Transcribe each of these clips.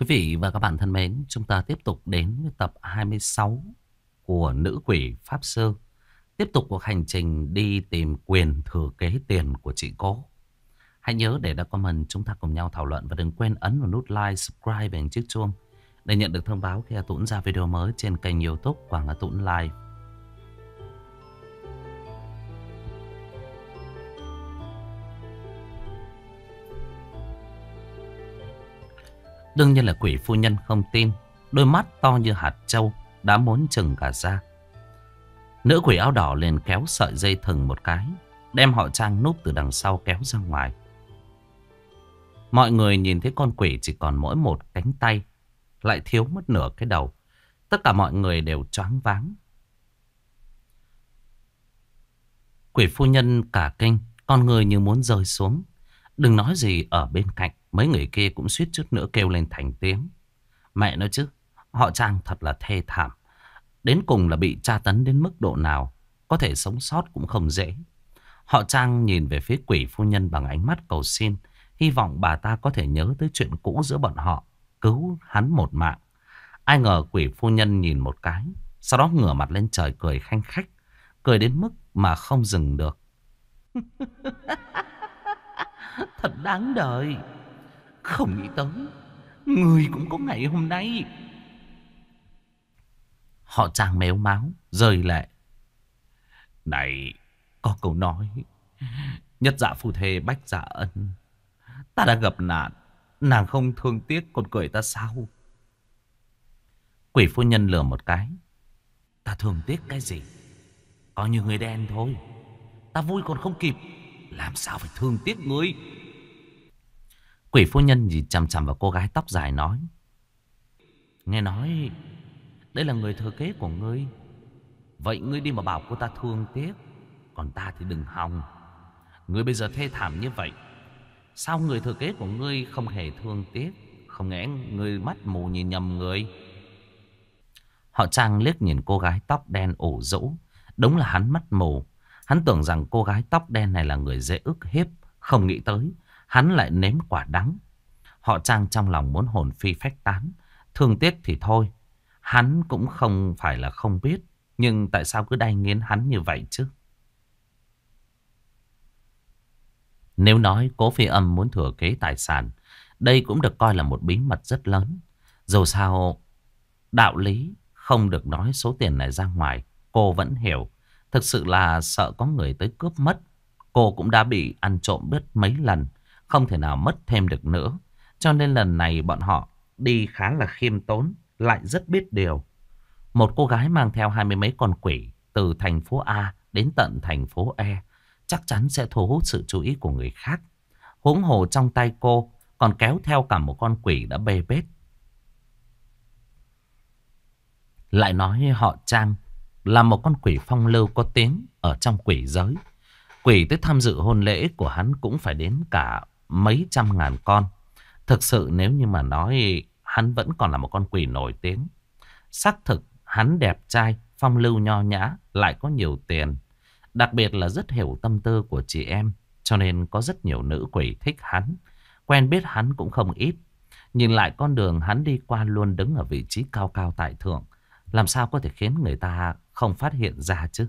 Quý vị và các bạn thân mến, chúng ta tiếp tục đến với tập 26 của Nữ Quỷ Pháp Sư. Tiếp tục cuộc hành trình đi tìm quyền thừa kế tiền của chị cố. Hãy nhớ để đã comment chúng ta cùng nhau thảo luận và đừng quên ấn vào nút like, subscribe và chiếc chuông để nhận được thông báo khi A Tũng ra video mới trên kênh youtube quảng A Tũng Live. Đương nhiên là quỷ phu nhân không tin Đôi mắt to như hạt trâu Đã muốn chừng cả ra Nữ quỷ áo đỏ liền kéo sợi dây thừng một cái Đem họ trang núp từ đằng sau kéo ra ngoài Mọi người nhìn thấy con quỷ chỉ còn mỗi một cánh tay Lại thiếu mất nửa cái đầu Tất cả mọi người đều choáng váng Quỷ phu nhân cả kinh Con người như muốn rơi xuống Đừng nói gì ở bên cạnh Mấy người kia cũng suýt chút nữa kêu lên thành tiếng. Mẹ nói chứ, họ Trang thật là thê thảm. Đến cùng là bị tra tấn đến mức độ nào, có thể sống sót cũng không dễ. Họ Trang nhìn về phía quỷ phu nhân bằng ánh mắt cầu xin, hy vọng bà ta có thể nhớ tới chuyện cũ giữa bọn họ, cứu hắn một mạng. Ai ngờ quỷ phu nhân nhìn một cái, sau đó ngửa mặt lên trời cười khanh khách, cười đến mức mà không dừng được. Thật đáng đời. Không nghĩ tới Người cũng có ngày hôm nay Họ chàng méo máu Rời lệ Này Có câu nói Nhất dạ phù thề bách dạ ân Ta đã gặp nạn Nàng không thương tiếc còn cười ta sao Quỷ phu nhân lừa một cái Ta thương tiếc cái gì Có như người đen thôi Ta vui còn không kịp Làm sao phải thương tiếc người Quỷ phu nhân nhìn chằm chằm vào cô gái tóc dài nói. Nghe nói, đây là người thừa kế của ngươi. Vậy ngươi đi mà bảo cô ta thương tiếc. Còn ta thì đừng hòng. Ngươi bây giờ thê thảm như vậy. Sao người thừa kế của ngươi không hề thương tiếc? Không lẽ ngươi mắt mù nhìn nhầm người? Họ Trang liếc nhìn cô gái tóc đen ổ rũ. Đúng là hắn mắt mù. Hắn tưởng rằng cô gái tóc đen này là người dễ ức hiếp. Không nghĩ tới hắn lại nếm quả đắng. Họ Trang trong lòng muốn hồn phi phách tán. Thương tiếc thì thôi. Hắn cũng không phải là không biết. Nhưng tại sao cứ đay nghiến hắn như vậy chứ? Nếu nói cố phi âm muốn thừa kế tài sản, đây cũng được coi là một bí mật rất lớn. Dù sao, đạo lý không được nói số tiền này ra ngoài, cô vẫn hiểu. Thực sự là sợ có người tới cướp mất. Cô cũng đã bị ăn trộm biết mấy lần không thể nào mất thêm được nữa. Cho nên lần này bọn họ đi khá là khiêm tốn, lại rất biết điều. Một cô gái mang theo hai mươi mấy con quỷ từ thành phố A đến tận thành phố E chắc chắn sẽ thu hút sự chú ý của người khác. Huống hồ trong tay cô còn kéo theo cả một con quỷ đã bê bết. Lại nói họ Trang là một con quỷ phong lưu có tiếng ở trong quỷ giới. Quỷ tới tham dự hôn lễ của hắn cũng phải đến cả mấy trăm ngàn con. Thực sự nếu như mà nói hắn vẫn còn là một con quỷ nổi tiếng. Xác thực hắn đẹp trai, phong lưu nho nhã, lại có nhiều tiền. Đặc biệt là rất hiểu tâm tư của chị em, cho nên có rất nhiều nữ quỷ thích hắn. Quen biết hắn cũng không ít. Nhìn lại con đường hắn đi qua luôn đứng ở vị trí cao cao tại thượng. Làm sao có thể khiến người ta không phát hiện ra chứ?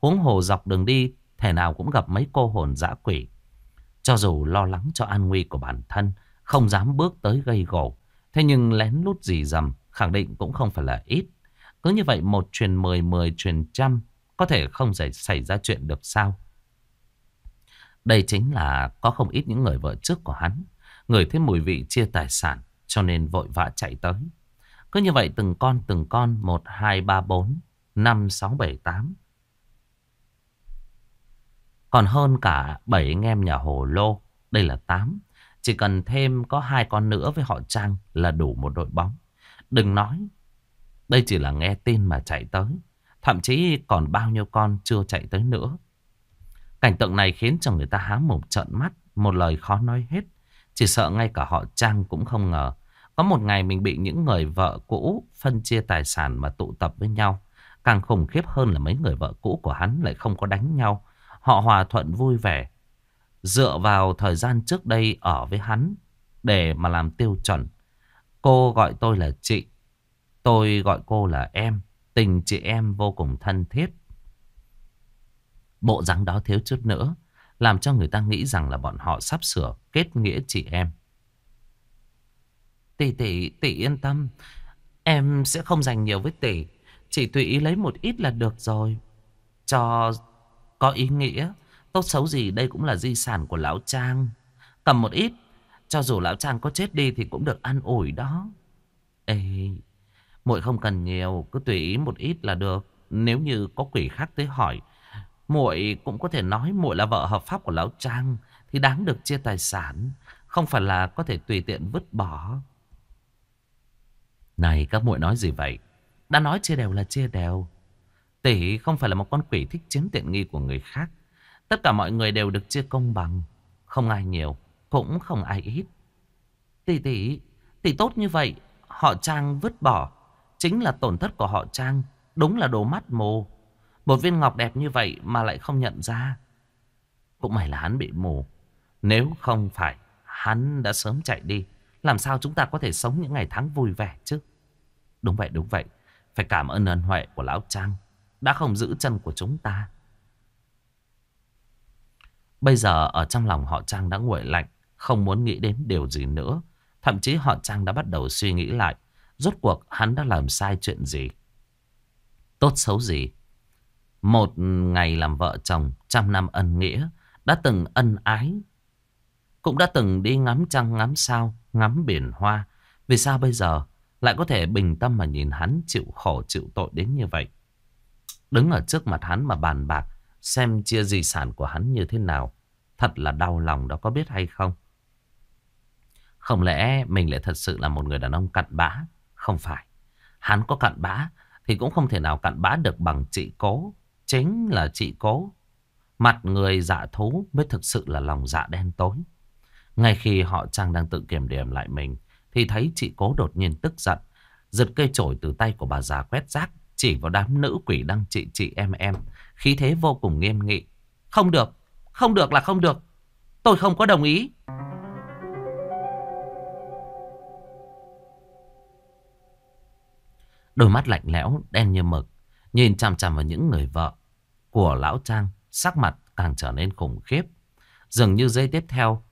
Huống hồ dọc đường đi, thể nào cũng gặp mấy cô hồn dã quỷ. Cho dù lo lắng cho an nguy của bản thân, không dám bước tới gây gổ. Thế nhưng lén lút gì dầm, khẳng định cũng không phải là ít. Cứ như vậy một truyền mười, mười truyền trăm, có thể không xảy, xảy ra chuyện được sao? Đây chính là có không ít những người vợ trước của hắn. Người thấy mùi vị chia tài sản, cho nên vội vã chạy tới. Cứ như vậy từng con từng con một hai ba bốn năm sáu bảy tám còn hơn cả bảy anh em nhà Hồ Lô. Đây là 8. Chỉ cần thêm có hai con nữa với họ Trang là đủ một đội bóng. Đừng nói. Đây chỉ là nghe tin mà chạy tới. Thậm chí còn bao nhiêu con chưa chạy tới nữa. Cảnh tượng này khiến cho người ta há mồm trợn mắt. Một lời khó nói hết. Chỉ sợ ngay cả họ Trang cũng không ngờ. Có một ngày mình bị những người vợ cũ phân chia tài sản mà tụ tập với nhau. Càng khủng khiếp hơn là mấy người vợ cũ của hắn lại không có đánh nhau Họ hòa thuận vui vẻ. Dựa vào thời gian trước đây ở với hắn để mà làm tiêu chuẩn. Cô gọi tôi là chị. Tôi gọi cô là em. Tình chị em vô cùng thân thiết. Bộ dáng đó thiếu chút nữa. Làm cho người ta nghĩ rằng là bọn họ sắp sửa kết nghĩa chị em. Tỷ tỷ, tỷ yên tâm. Em sẽ không dành nhiều với tỷ. Chỉ tùy ý lấy một ít là được rồi. Cho có ý nghĩa Tốt xấu gì đây cũng là di sản của Lão Trang Cầm một ít Cho dù Lão Trang có chết đi thì cũng được an ủi đó Ê muội không cần nhiều Cứ tùy ý một ít là được Nếu như có quỷ khác tới hỏi muội cũng có thể nói muội là vợ hợp pháp của Lão Trang Thì đáng được chia tài sản Không phải là có thể tùy tiện vứt bỏ Này các muội nói gì vậy Đã nói chia đều là chia đều Tỷ không phải là một con quỷ thích chiếm tiện nghi của người khác. Tất cả mọi người đều được chia công bằng. Không ai nhiều, cũng không ai ít. Tỷ tỷ, tỷ tốt như vậy, họ Trang vứt bỏ. Chính là tổn thất của họ Trang, đúng là đồ mắt mù. Một viên ngọc đẹp như vậy mà lại không nhận ra. Cũng may là hắn bị mù. Nếu không phải, hắn đã sớm chạy đi. Làm sao chúng ta có thể sống những ngày tháng vui vẻ chứ? Đúng vậy, đúng vậy. Phải cảm ơn ân huệ của Lão Trang đã không giữ chân của chúng ta. Bây giờ ở trong lòng họ Trang đã nguội lạnh, không muốn nghĩ đến điều gì nữa. Thậm chí họ Trang đã bắt đầu suy nghĩ lại, rốt cuộc hắn đã làm sai chuyện gì. Tốt xấu gì. Một ngày làm vợ chồng, trăm năm ân nghĩa, đã từng ân ái. Cũng đã từng đi ngắm trăng ngắm sao, ngắm biển hoa. Vì sao bây giờ lại có thể bình tâm mà nhìn hắn chịu khổ chịu tội đến như vậy? Đứng ở trước mặt hắn mà bàn bạc Xem chia di sản của hắn như thế nào Thật là đau lòng đó có biết hay không Không lẽ mình lại thật sự là một người đàn ông cặn bã Không phải Hắn có cặn bã Thì cũng không thể nào cặn bã được bằng chị cố Chính là chị cố Mặt người dạ thú mới thực sự là lòng dạ đen tối Ngay khi họ Trang đang tự kiểm điểm lại mình Thì thấy chị cố đột nhiên tức giận Giật cây chổi từ tay của bà già quét rác chỉ vào đám nữ quỷ đang trị trị em em, khí thế vô cùng nghiêm nghị. Không được, không được là không được, tôi không có đồng ý. Đôi mắt lạnh lẽo, đen như mực, nhìn chằm chằm vào những người vợ của lão Trang, sắc mặt càng trở nên khủng khiếp. Dường như giây tiếp theo,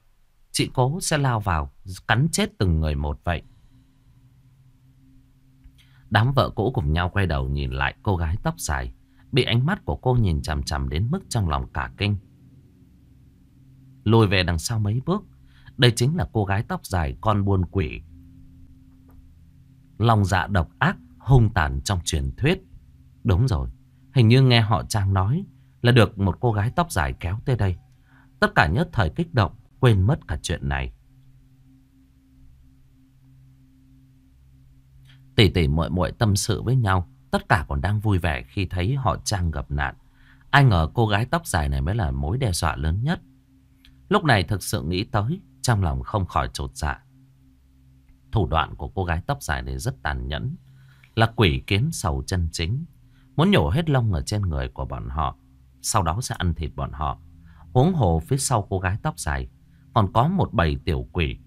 chị cố sẽ lao vào, cắn chết từng người một vậy. Đám vợ cũ cùng nhau quay đầu nhìn lại cô gái tóc dài. Bị ánh mắt của cô nhìn chằm chằm đến mức trong lòng cả kinh. Lùi về đằng sau mấy bước. Đây chính là cô gái tóc dài con buôn quỷ. Lòng dạ độc ác, hung tàn trong truyền thuyết. Đúng rồi, hình như nghe họ Trang nói là được một cô gái tóc dài kéo tới đây. Tất cả nhất thời kích động, quên mất cả chuyện này. Tỉ tỷ muội muội tâm sự với nhau, tất cả còn đang vui vẻ khi thấy họ Trang gặp nạn. Ai ngờ cô gái tóc dài này mới là mối đe dọa lớn nhất. Lúc này thực sự nghĩ tới, trong lòng không khỏi trột dạ. Thủ đoạn của cô gái tóc dài này rất tàn nhẫn, là quỷ kiếm sầu chân chính. Muốn nhổ hết lông ở trên người của bọn họ, sau đó sẽ ăn thịt bọn họ. Huống hồ phía sau cô gái tóc dài, còn có một bầy tiểu quỷ.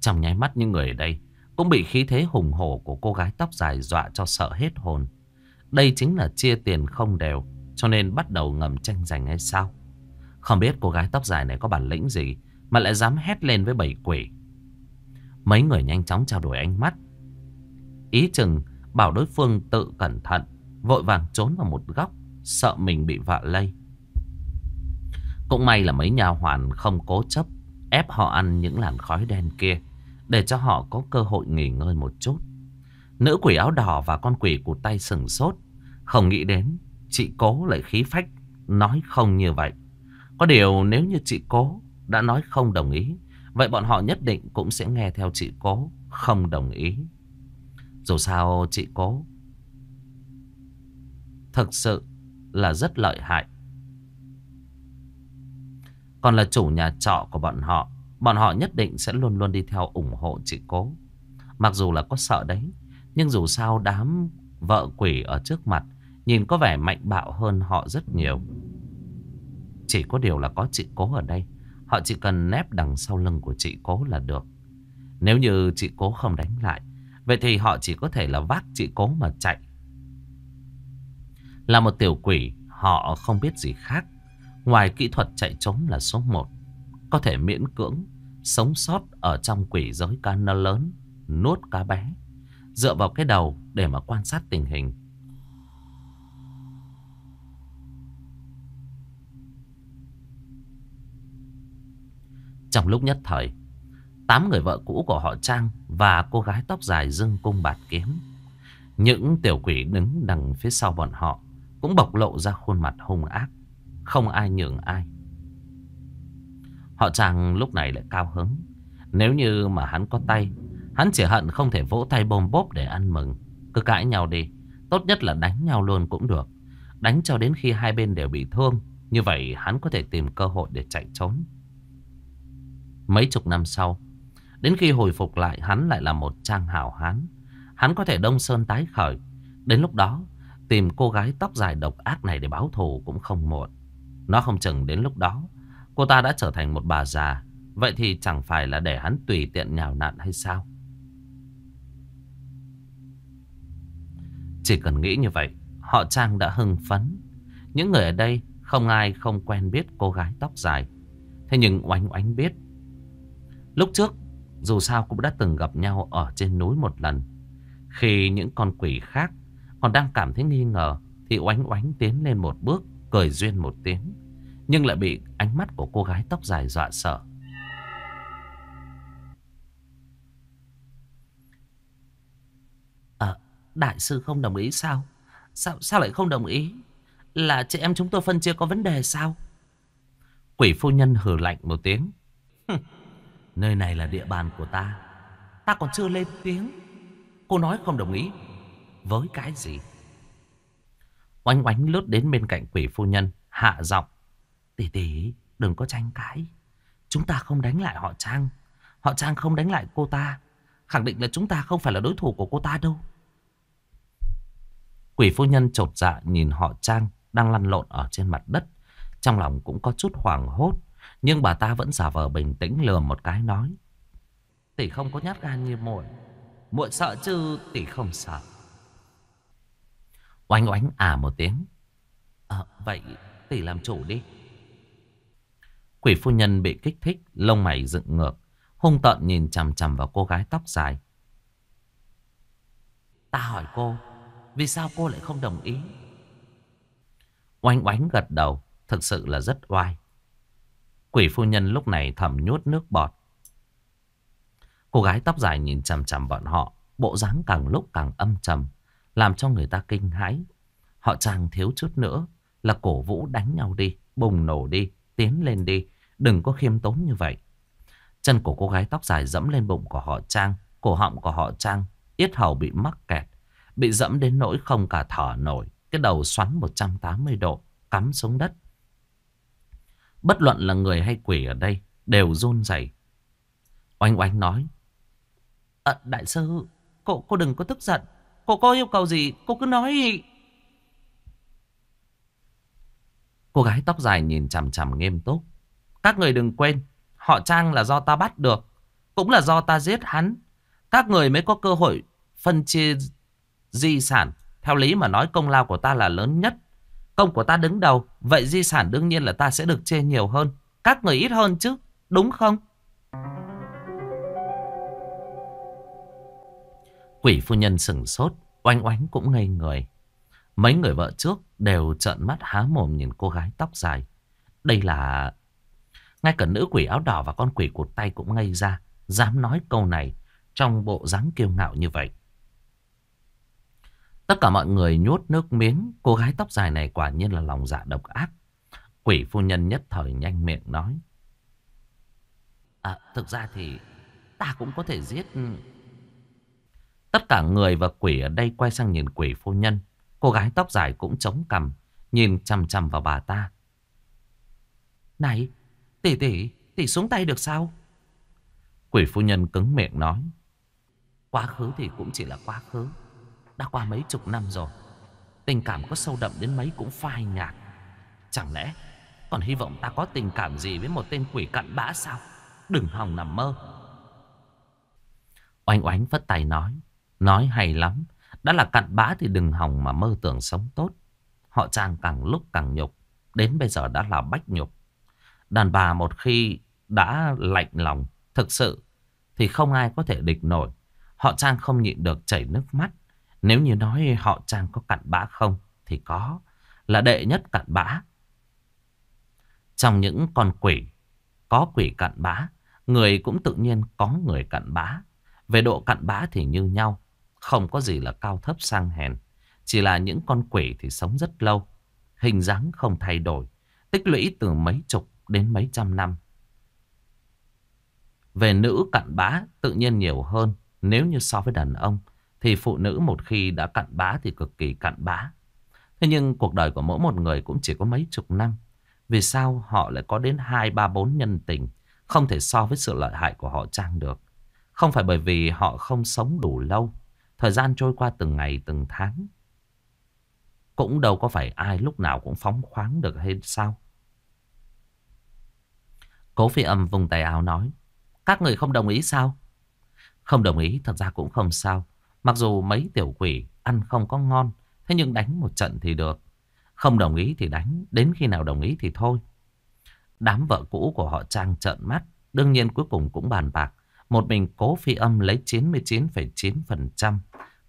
Trong nháy mắt những người ở đây cũng bị khí thế hùng hổ của cô gái tóc dài dọa cho sợ hết hồn. Đây chính là chia tiền không đều, cho nên bắt đầu ngầm tranh giành hay sao? Không biết cô gái tóc dài này có bản lĩnh gì mà lại dám hét lên với bảy quỷ. Mấy người nhanh chóng trao đổi ánh mắt. Ý chừng bảo đối phương tự cẩn thận, vội vàng trốn vào một góc, sợ mình bị vạ lây. Cũng may là mấy nhà hoàn không cố chấp ép họ ăn những làn khói đen kia để cho họ có cơ hội nghỉ ngơi một chút. Nữ quỷ áo đỏ và con quỷ cụt tay sừng sốt. Không nghĩ đến, chị cố lại khí phách, nói không như vậy. Có điều nếu như chị cố đã nói không đồng ý, vậy bọn họ nhất định cũng sẽ nghe theo chị cố không đồng ý. Dù sao chị cố thực sự là rất lợi hại. Còn là chủ nhà trọ của bọn họ Bọn họ nhất định sẽ luôn luôn đi theo ủng hộ chị cố Mặc dù là có sợ đấy Nhưng dù sao đám vợ quỷ ở trước mặt Nhìn có vẻ mạnh bạo hơn họ rất nhiều Chỉ có điều là có chị cố ở đây Họ chỉ cần nép đằng sau lưng của chị cố là được Nếu như chị cố không đánh lại Vậy thì họ chỉ có thể là vác chị cố mà chạy Là một tiểu quỷ Họ không biết gì khác Ngoài kỹ thuật chạy trốn là số 1 có thể miễn cưỡng sống sót ở trong quỷ giới cá nó lớn, nuốt cá bé, dựa vào cái đầu để mà quan sát tình hình. Trong lúc nhất thời, tám người vợ cũ của họ Trang và cô gái tóc dài dương cung bạt kiếm. Những tiểu quỷ đứng đằng phía sau bọn họ cũng bộc lộ ra khuôn mặt hung ác, không ai nhường ai. Họ chàng lúc này lại cao hứng. Nếu như mà hắn có tay, hắn chỉ hận không thể vỗ tay bôm bốp để ăn mừng. Cứ cãi nhau đi, tốt nhất là đánh nhau luôn cũng được. Đánh cho đến khi hai bên đều bị thương, như vậy hắn có thể tìm cơ hội để chạy trốn. Mấy chục năm sau, đến khi hồi phục lại hắn lại là một trang hào hán. Hắn có thể đông sơn tái khởi. Đến lúc đó, tìm cô gái tóc dài độc ác này để báo thù cũng không muộn. Nó không chừng đến lúc đó Cô ta đã trở thành một bà già Vậy thì chẳng phải là để hắn tùy tiện nhào nặn hay sao Chỉ cần nghĩ như vậy Họ Trang đã hưng phấn Những người ở đây không ai không quen biết cô gái tóc dài Thế nhưng oánh oánh biết Lúc trước dù sao cũng đã từng gặp nhau ở trên núi một lần Khi những con quỷ khác còn đang cảm thấy nghi ngờ Thì oánh oánh tiến lên một bước Cười duyên một tiếng nhưng lại bị ánh mắt của cô gái tóc dài dọa sợ à, Đại sư không đồng ý sao Sao sao lại không đồng ý Là chị em chúng tôi phân chia có vấn đề sao Quỷ phu nhân hừ lạnh một tiếng Nơi này là địa bàn của ta Ta còn chưa lên tiếng Cô nói không đồng ý Với cái gì Oanh oánh lướt đến bên cạnh quỷ phu nhân Hạ giọng Tỷ tỷ đừng có tranh cãi Chúng ta không đánh lại họ Trang Họ Trang không đánh lại cô ta Khẳng định là chúng ta không phải là đối thủ của cô ta đâu Quỷ phu nhân chột dạ nhìn họ Trang Đang lăn lộn ở trên mặt đất Trong lòng cũng có chút hoảng hốt Nhưng bà ta vẫn giả vờ bình tĩnh lừa một cái nói Tỷ không có nhát gan như muội muội sợ chứ tỷ không sợ Oánh oánh à một tiếng à, Vậy tỷ làm chủ đi Quỷ phu nhân bị kích thích, lông mày dựng ngược, hung tợn nhìn chằm chằm vào cô gái tóc dài. Ta hỏi cô, vì sao cô lại không đồng ý? Oanh oánh gật đầu, thực sự là rất oai. Quỷ phu nhân lúc này thầm nhốt nước bọt. Cô gái tóc dài nhìn chằm chằm bọn họ, bộ dáng càng lúc càng âm trầm, làm cho người ta kinh hãi. Họ chàng thiếu chút nữa là cổ vũ đánh nhau đi, bùng nổ đi tiến lên đi. Đừng có khiêm tốn như vậy. Chân của cô gái tóc dài dẫm lên bụng của họ Trang. Cổ họng của họ Trang. Yết hầu bị mắc kẹt. Bị dẫm đến nỗi không cả thở nổi. Cái đầu xoắn 180 độ. Cắm xuống đất. Bất luận là người hay quỷ ở đây. Đều run rẩy. Oanh oanh nói. À, đại sư, cô, cô đừng có tức giận. Cô có yêu cầu gì, cô cứ nói Cô gái tóc dài nhìn chằm chằm nghiêm túc. Các người đừng quên, họ Trang là do ta bắt được. Cũng là do ta giết hắn. Các người mới có cơ hội phân chia di sản. Theo lý mà nói công lao của ta là lớn nhất. Công của ta đứng đầu. Vậy di sản đương nhiên là ta sẽ được chia nhiều hơn. Các người ít hơn chứ. Đúng không? Quỷ phu nhân sừng sốt. Oanh oánh cũng ngây người. Mấy người vợ trước đều trợn mắt há mồm nhìn cô gái tóc dài. Đây là... Ngay cả nữ quỷ áo đỏ và con quỷ cụt tay cũng ngây ra. Dám nói câu này trong bộ dáng kiêu ngạo như vậy. Tất cả mọi người nhốt nước miếng. Cô gái tóc dài này quả nhiên là lòng dạ độc ác. Quỷ phu nhân nhất thời nhanh miệng nói. À, thực ra thì ta cũng có thể giết... Tất cả người và quỷ ở đây quay sang nhìn quỷ phu nhân. Cô gái tóc dài cũng chống cằm Nhìn chằm chằm vào bà ta Này Tỷ tỷ Tỷ xuống tay được sao Quỷ phu nhân cứng miệng nói Quá khứ thì cũng chỉ là quá khứ Đã qua mấy chục năm rồi Tình cảm có sâu đậm đến mấy cũng phai nhạt Chẳng lẽ Còn hy vọng ta có tình cảm gì với một tên quỷ cặn bã sao Đừng hòng nằm mơ Oanh oánh phất tay nói Nói hay lắm đã là cặn bã thì đừng hòng mà mơ tưởng sống tốt. Họ Trang càng lúc càng nhục. Đến bây giờ đã là bách nhục. Đàn bà một khi đã lạnh lòng thực sự thì không ai có thể địch nổi. Họ Trang không nhịn được chảy nước mắt. Nếu như nói họ Trang có cặn bã không thì có. Là đệ nhất cặn bã. Trong những con quỷ có quỷ cặn bã. Người cũng tự nhiên có người cặn bã. Về độ cặn bã thì như nhau. Không có gì là cao thấp sang hèn. Chỉ là những con quỷ thì sống rất lâu. Hình dáng không thay đổi. Tích lũy từ mấy chục đến mấy trăm năm. Về nữ cặn bã tự nhiên nhiều hơn. Nếu như so với đàn ông. Thì phụ nữ một khi đã cặn bã thì cực kỳ cặn bã. Thế nhưng cuộc đời của mỗi một người cũng chỉ có mấy chục năm. Vì sao họ lại có đến 2, 3, 4 nhân tình Không thể so với sự lợi hại của họ Trang được Không phải bởi vì họ không sống đủ lâu Thời gian trôi qua từng ngày từng tháng. Cũng đâu có phải ai lúc nào cũng phóng khoáng được hay sao. Cố phi âm vùng tay áo nói. Các người không đồng ý sao? Không đồng ý thật ra cũng không sao. Mặc dù mấy tiểu quỷ ăn không có ngon. Thế nhưng đánh một trận thì được. Không đồng ý thì đánh. Đến khi nào đồng ý thì thôi. Đám vợ cũ của họ Trang trợn mắt. Đương nhiên cuối cùng cũng bàn bạc. Một mình cố phi âm lấy 99,9%.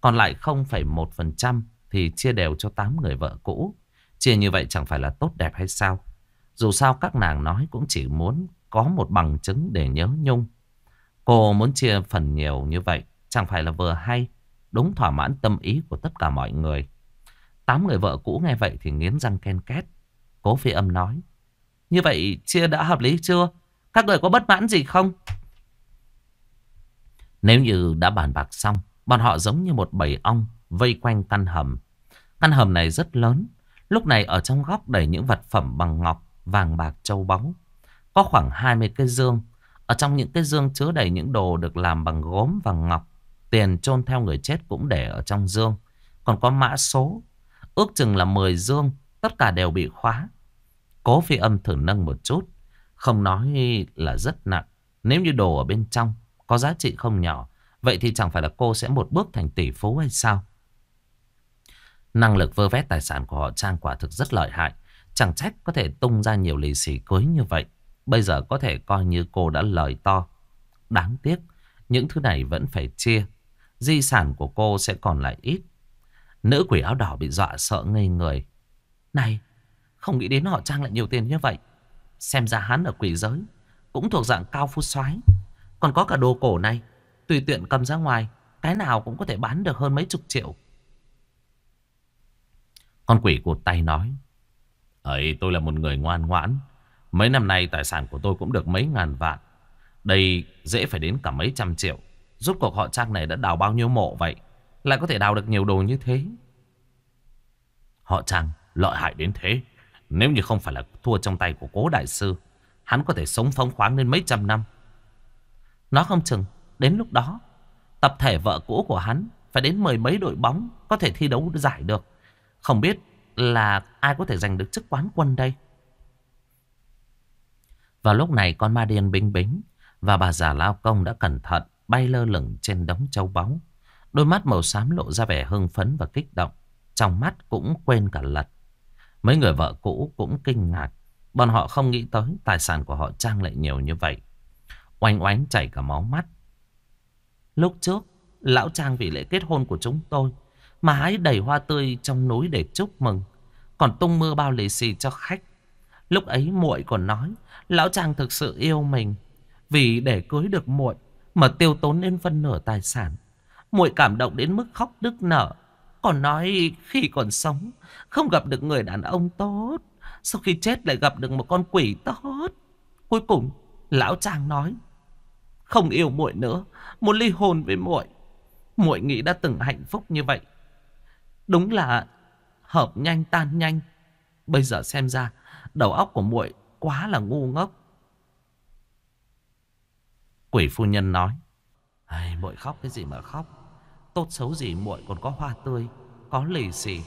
Còn lại 0,1% thì chia đều cho 8 người vợ cũ. Chia như vậy chẳng phải là tốt đẹp hay sao? Dù sao các nàng nói cũng chỉ muốn có một bằng chứng để nhớ nhung. Cô muốn chia phần nhiều như vậy chẳng phải là vừa hay, đúng thỏa mãn tâm ý của tất cả mọi người. Tám người vợ cũ nghe vậy thì nghiến răng ken két. Cố phi âm nói. Như vậy chia đã hợp lý chưa? Các người có bất mãn gì không? Nếu như đã bàn bạc xong Bọn họ giống như một bầy ong vây quanh căn hầm. Căn hầm này rất lớn. Lúc này ở trong góc đầy những vật phẩm bằng ngọc, vàng bạc, châu báu. Có khoảng 20 cái dương. Ở trong những cái dương chứa đầy những đồ được làm bằng gốm và ngọc. Tiền chôn theo người chết cũng để ở trong dương. Còn có mã số. Ước chừng là 10 dương. Tất cả đều bị khóa. Cố phi âm thử nâng một chút. Không nói là rất nặng. Nếu như đồ ở bên trong có giá trị không nhỏ Vậy thì chẳng phải là cô sẽ một bước thành tỷ phú hay sao? Năng lực vơ vét tài sản của họ Trang quả thực rất lợi hại. Chẳng trách có thể tung ra nhiều lì xì cưới như vậy. Bây giờ có thể coi như cô đã lời to. Đáng tiếc, những thứ này vẫn phải chia. Di sản của cô sẽ còn lại ít. Nữ quỷ áo đỏ bị dọa sợ ngây người. Này, không nghĩ đến họ Trang lại nhiều tiền như vậy. Xem ra hắn ở quỷ giới, cũng thuộc dạng cao phú soái Còn có cả đồ cổ này, Tùy tiện cầm ra ngoài Cái nào cũng có thể bán được hơn mấy chục triệu Con quỷ cụt tay nói ấy tôi là một người ngoan ngoãn Mấy năm nay tài sản của tôi cũng được mấy ngàn vạn Đây dễ phải đến cả mấy trăm triệu giúp cuộc họ trang này đã đào bao nhiêu mộ vậy Lại có thể đào được nhiều đồ như thế Họ trang lợi hại đến thế Nếu như không phải là thua trong tay của cố đại sư Hắn có thể sống phóng khoáng lên mấy trăm năm Nó không chừng Đến lúc đó, tập thể vợ cũ của hắn phải đến mười mấy đội bóng có thể thi đấu giải được. Không biết là ai có thể giành được chức quán quân đây. Vào lúc này con ma điên bính bính và bà già lao công đã cẩn thận bay lơ lửng trên đống châu báu. Đôi mắt màu xám lộ ra vẻ hưng phấn và kích động. Trong mắt cũng quên cả lật. Mấy người vợ cũ cũng kinh ngạc. Bọn họ không nghĩ tới tài sản của họ trang lại nhiều như vậy. Oanh oánh chảy cả máu mắt. Lúc trước, lão Trang vì lễ kết hôn của chúng tôi mà hái đầy hoa tươi trong núi để chúc mừng. Còn tung mưa bao lì xì cho khách. Lúc ấy muội còn nói, lão Trang thực sự yêu mình. Vì để cưới được muội mà tiêu tốn đến phân nửa tài sản. Muội cảm động đến mức khóc đứt nở. Còn nói khi còn sống, không gặp được người đàn ông tốt. Sau khi chết lại gặp được một con quỷ tốt. Cuối cùng, lão Trang nói, không yêu muội nữa, muốn ly hôn với muội. Muội nghĩ đã từng hạnh phúc như vậy. Đúng là hợp nhanh tan nhanh. Bây giờ xem ra đầu óc của muội quá là ngu ngốc. Quỷ phu nhân nói: muội khóc cái gì mà khóc? Tốt xấu gì muội còn có hoa tươi, có lì xì.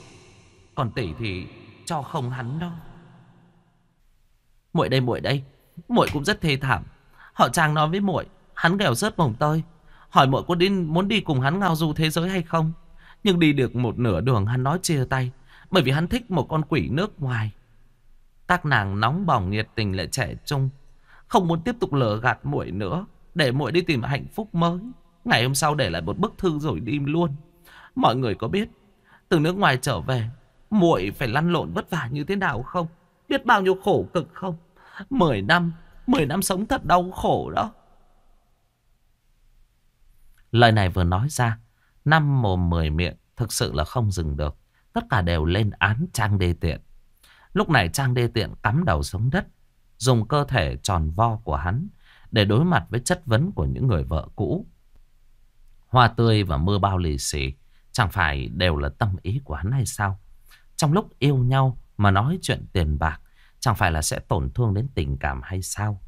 Còn tỷ thì cho không hắn đâu." Muội đây muội đây, muội cũng rất thê thảm. Họ Trang nói với muội, Hắn nghèo rớt mồng tôi Hỏi muội có đi, muốn đi cùng hắn ngao du thế giới hay không Nhưng đi được một nửa đường hắn nói chia tay Bởi vì hắn thích một con quỷ nước ngoài Các nàng nóng bỏng nhiệt tình lại trẻ trung Không muốn tiếp tục lừa gạt muội nữa Để muội đi tìm hạnh phúc mới Ngày hôm sau để lại một bức thư rồi đi luôn Mọi người có biết Từ nước ngoài trở về muội phải lăn lộn vất vả như thế nào không Biết bao nhiêu khổ cực không Mười năm Mười năm sống thật đau khổ đó Lời này vừa nói ra, năm mồm mười miệng thực sự là không dừng được. Tất cả đều lên án Trang Đê Tiện. Lúc này Trang Đê Tiện cắm đầu xuống đất, dùng cơ thể tròn vo của hắn để đối mặt với chất vấn của những người vợ cũ. Hoa tươi và mưa bao lì xì chẳng phải đều là tâm ý của hắn hay sao? Trong lúc yêu nhau mà nói chuyện tiền bạc chẳng phải là sẽ tổn thương đến tình cảm hay sao?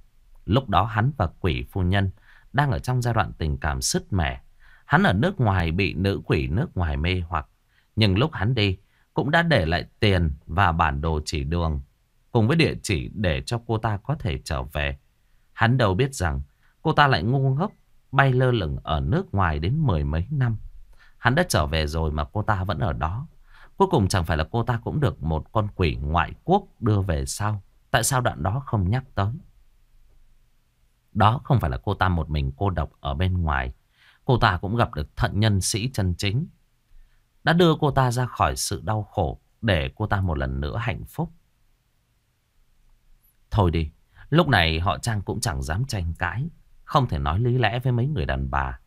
Lúc đó hắn và quỷ phu nhân đang ở trong giai đoạn tình cảm sứt mẻ. Hắn ở nước ngoài bị nữ quỷ nước ngoài mê hoặc. Nhưng lúc hắn đi cũng đã để lại tiền và bản đồ chỉ đường cùng với địa chỉ để cho cô ta có thể trở về. Hắn đâu biết rằng cô ta lại ngu ngốc bay lơ lửng ở nước ngoài đến mười mấy năm. Hắn đã trở về rồi mà cô ta vẫn ở đó. Cuối cùng chẳng phải là cô ta cũng được một con quỷ ngoại quốc đưa về sao? Tại sao đoạn đó không nhắc tới? Đó không phải là cô ta một mình cô độc ở bên ngoài. Cô ta cũng gặp được thận nhân sĩ chân chính. Đã đưa cô ta ra khỏi sự đau khổ để cô ta một lần nữa hạnh phúc. Thôi đi, lúc này họ Trang cũng chẳng dám tranh cãi. Không thể nói lý lẽ với mấy người đàn bà.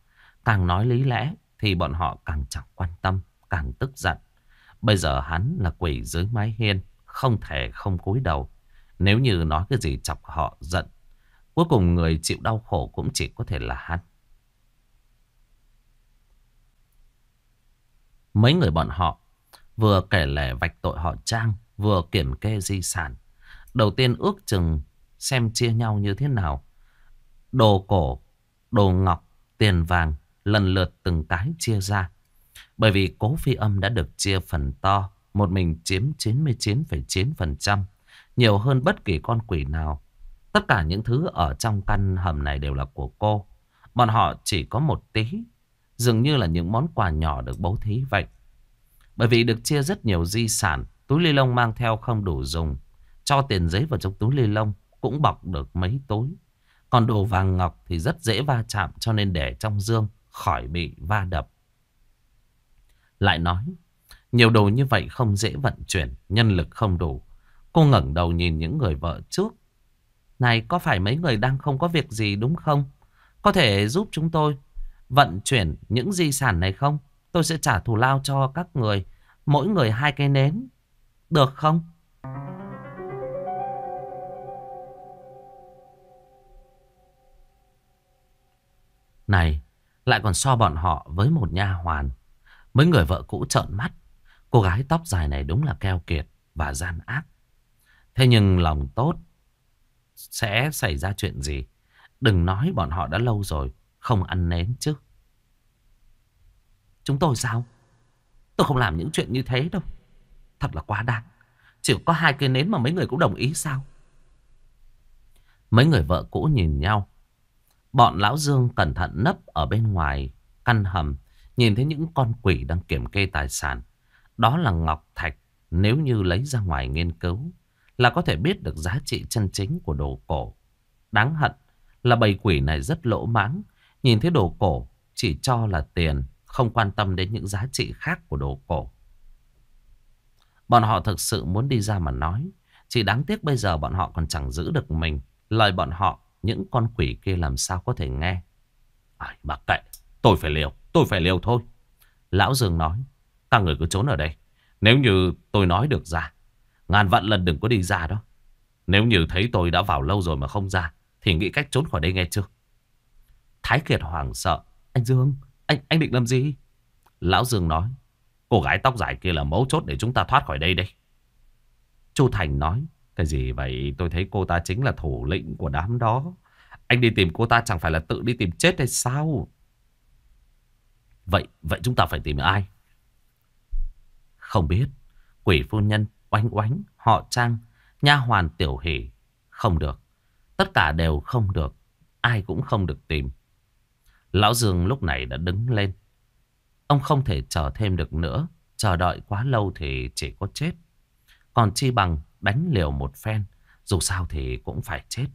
Càng nói lý lẽ thì bọn họ càng chẳng quan tâm, càng tức giận. Bây giờ hắn là quỷ dưới mái hiên, không thể không cúi đầu. Nếu như nói cái gì chọc họ giận Cuối cùng người chịu đau khổ cũng chỉ có thể là hắn. Mấy người bọn họ vừa kể lể vạch tội họ Trang, vừa kiểm kê di sản. Đầu tiên ước chừng xem chia nhau như thế nào. Đồ cổ, đồ ngọc, tiền vàng lần lượt từng cái chia ra. Bởi vì cố phi âm đã được chia phần to, một mình chiếm 99,9%, nhiều hơn bất kỳ con quỷ nào Tất cả những thứ ở trong căn hầm này đều là của cô. Bọn họ chỉ có một tí. Dường như là những món quà nhỏ được bố thí vậy. Bởi vì được chia rất nhiều di sản. Túi ly lông mang theo không đủ dùng. Cho tiền giấy vào trong túi ly lông cũng bọc được mấy túi. Còn đồ vàng ngọc thì rất dễ va chạm cho nên để trong dương khỏi bị va đập. Lại nói, nhiều đồ như vậy không dễ vận chuyển, nhân lực không đủ. Cô ngẩng đầu nhìn những người vợ trước này có phải mấy người đang không có việc gì đúng không? Có thể giúp chúng tôi vận chuyển những di sản này không? Tôi sẽ trả thù lao cho các người. Mỗi người hai cây nến. Được không? Này, lại còn so bọn họ với một nha hoàn. Mấy người vợ cũ trợn mắt. Cô gái tóc dài này đúng là keo kiệt và gian ác. Thế nhưng lòng tốt sẽ xảy ra chuyện gì. Đừng nói bọn họ đã lâu rồi, không ăn nến chứ. Chúng tôi sao? Tôi không làm những chuyện như thế đâu. Thật là quá đáng. Chỉ có hai cây nến mà mấy người cũng đồng ý sao? Mấy người vợ cũ nhìn nhau. Bọn Lão Dương cẩn thận nấp ở bên ngoài căn hầm. Nhìn thấy những con quỷ đang kiểm kê tài sản. Đó là Ngọc Thạch nếu như lấy ra ngoài nghiên cứu là có thể biết được giá trị chân chính của đồ cổ. Đáng hận là bầy quỷ này rất lỗ mãng, nhìn thấy đồ cổ chỉ cho là tiền, không quan tâm đến những giá trị khác của đồ cổ. Bọn họ thực sự muốn đi ra mà nói, chỉ đáng tiếc bây giờ bọn họ còn chẳng giữ được mình, lời bọn họ, những con quỷ kia làm sao có thể nghe. Ai à, mặc kệ, tôi phải liều, tôi phải liều thôi. Lão Dương nói, các người cứ trốn ở đây, nếu như tôi nói được ra, Ngàn vạn lần đừng có đi ra đó. Nếu như thấy tôi đã vào lâu rồi mà không ra, thì nghĩ cách trốn khỏi đây nghe chưa? Thái Kiệt hoảng sợ. Anh Dương, anh anh định làm gì? Lão Dương nói, cô gái tóc dài kia là mấu chốt để chúng ta thoát khỏi đây đây. Chu Thành nói, cái gì vậy? Tôi thấy cô ta chính là thủ lĩnh của đám đó. Anh đi tìm cô ta chẳng phải là tự đi tìm chết hay sao? Vậy, vậy chúng ta phải tìm ai? Không biết. Quỷ phu nhân oánh oánh, họ trang, nha hoàn tiểu hỷ. Không được. Tất cả đều không được. Ai cũng không được tìm. Lão Dương lúc này đã đứng lên. Ông không thể chờ thêm được nữa. Chờ đợi quá lâu thì chỉ có chết. Còn chi bằng đánh liều một phen. Dù sao thì cũng phải chết.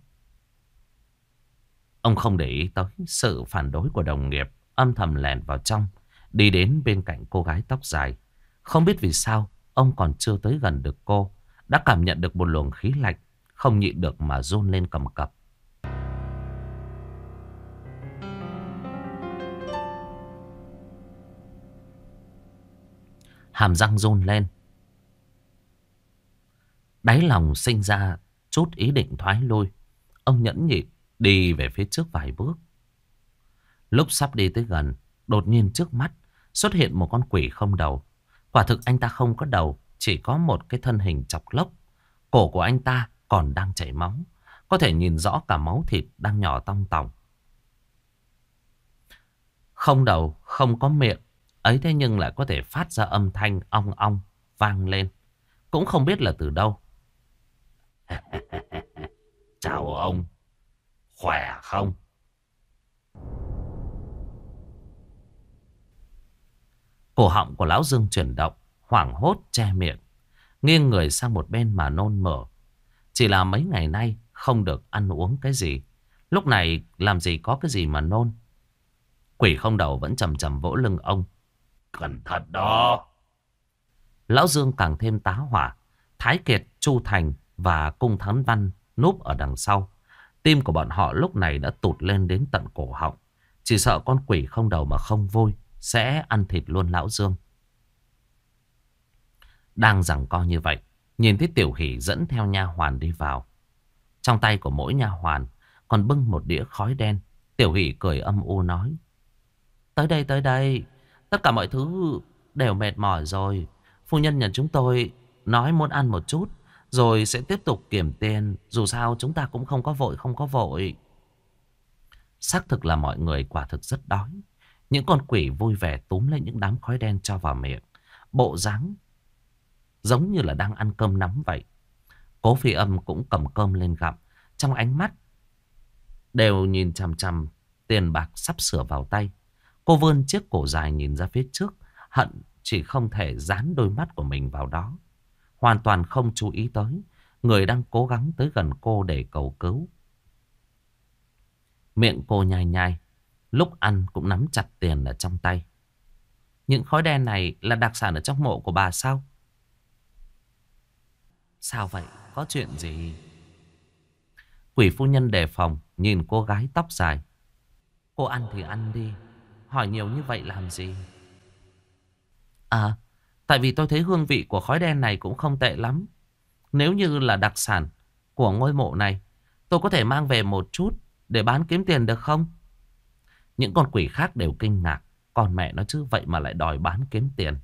Ông không để ý tới sự phản đối của đồng nghiệp. Âm thầm lèn vào trong. Đi đến bên cạnh cô gái tóc dài. Không biết vì sao Ông còn chưa tới gần được cô Đã cảm nhận được một luồng khí lạnh Không nhịn được mà run lên cầm cập Hàm răng run lên Đáy lòng sinh ra chút ý định thoái lui Ông nhẫn nhịn đi về phía trước vài bước Lúc sắp đi tới gần Đột nhiên trước mắt xuất hiện một con quỷ không đầu Quả thực anh ta không có đầu, chỉ có một cái thân hình chọc lốc. Cổ của anh ta còn đang chảy máu. Có thể nhìn rõ cả máu thịt đang nhỏ tong tòng. Không đầu, không có miệng. Ấy thế nhưng lại có thể phát ra âm thanh ong ong, vang lên. Cũng không biết là từ đâu. Chào ông, khỏe không? Cổ họng của Lão Dương chuyển động, hoảng hốt che miệng. Nghiêng người sang một bên mà nôn mửa. Chỉ là mấy ngày nay không được ăn uống cái gì. Lúc này làm gì có cái gì mà nôn. Quỷ không đầu vẫn chầm chầm vỗ lưng ông. Cẩn thận đó. Lão Dương càng thêm tá hỏa. Thái Kiệt, Chu Thành và Cung Thắng Văn núp ở đằng sau. Tim của bọn họ lúc này đã tụt lên đến tận cổ họng. Chỉ sợ con quỷ không đầu mà không vui sẽ ăn thịt luôn lão Dương. Đang rằng co như vậy, nhìn thấy tiểu hỷ dẫn theo nha hoàn đi vào. Trong tay của mỗi nha hoàn còn bưng một đĩa khói đen. Tiểu hỷ cười âm u nói. Tới đây, tới đây, tất cả mọi thứ đều mệt mỏi rồi. Phu nhân nhà chúng tôi nói muốn ăn một chút, rồi sẽ tiếp tục kiểm tiền. Dù sao chúng ta cũng không có vội, không có vội. Xác thực là mọi người quả thực rất đói. Những con quỷ vui vẻ túm lấy những đám khói đen cho vào miệng. Bộ dáng giống như là đang ăn cơm nắm vậy. Cố phi âm cũng cầm cơm lên gặm. Trong ánh mắt đều nhìn chằm chằm tiền bạc sắp sửa vào tay. Cô vươn chiếc cổ dài nhìn ra phía trước. Hận chỉ không thể dán đôi mắt của mình vào đó. Hoàn toàn không chú ý tới. Người đang cố gắng tới gần cô để cầu cứu. Miệng cô nhai nhai. Lúc ăn cũng nắm chặt tiền ở trong tay. Những khói đen này là đặc sản ở trong mộ của bà sao? Sao vậy? Có chuyện gì? Quỷ phu nhân đề phòng nhìn cô gái tóc dài. Cô ăn thì ăn đi. Hỏi nhiều như vậy làm gì? À, tại vì tôi thấy hương vị của khói đen này cũng không tệ lắm. Nếu như là đặc sản của ngôi mộ này, tôi có thể mang về một chút để bán kiếm tiền được không? Những con quỷ khác đều kinh ngạc. Con mẹ nó chứ vậy mà lại đòi bán kiếm tiền.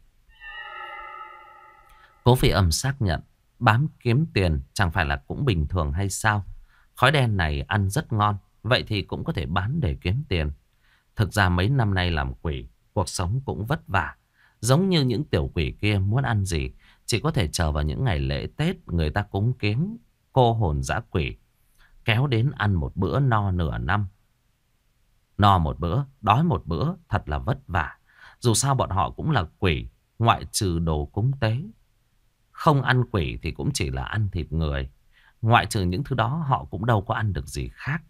Cố phi âm xác nhận. Bám kiếm tiền chẳng phải là cũng bình thường hay sao. Khói đen này ăn rất ngon. Vậy thì cũng có thể bán để kiếm tiền. Thực ra mấy năm nay làm quỷ. Cuộc sống cũng vất vả. Giống như những tiểu quỷ kia muốn ăn gì. Chỉ có thể chờ vào những ngày lễ Tết người ta cúng kiếm, cô hồn dã quỷ kéo đến ăn một bữa no nửa năm No một bữa, đói một bữa, thật là vất vả. Dù sao bọn họ cũng là quỷ, ngoại trừ đồ cúng tế. Không ăn quỷ thì cũng chỉ là ăn thịt người. Ngoại trừ những thứ đó họ cũng đâu có ăn được gì khác.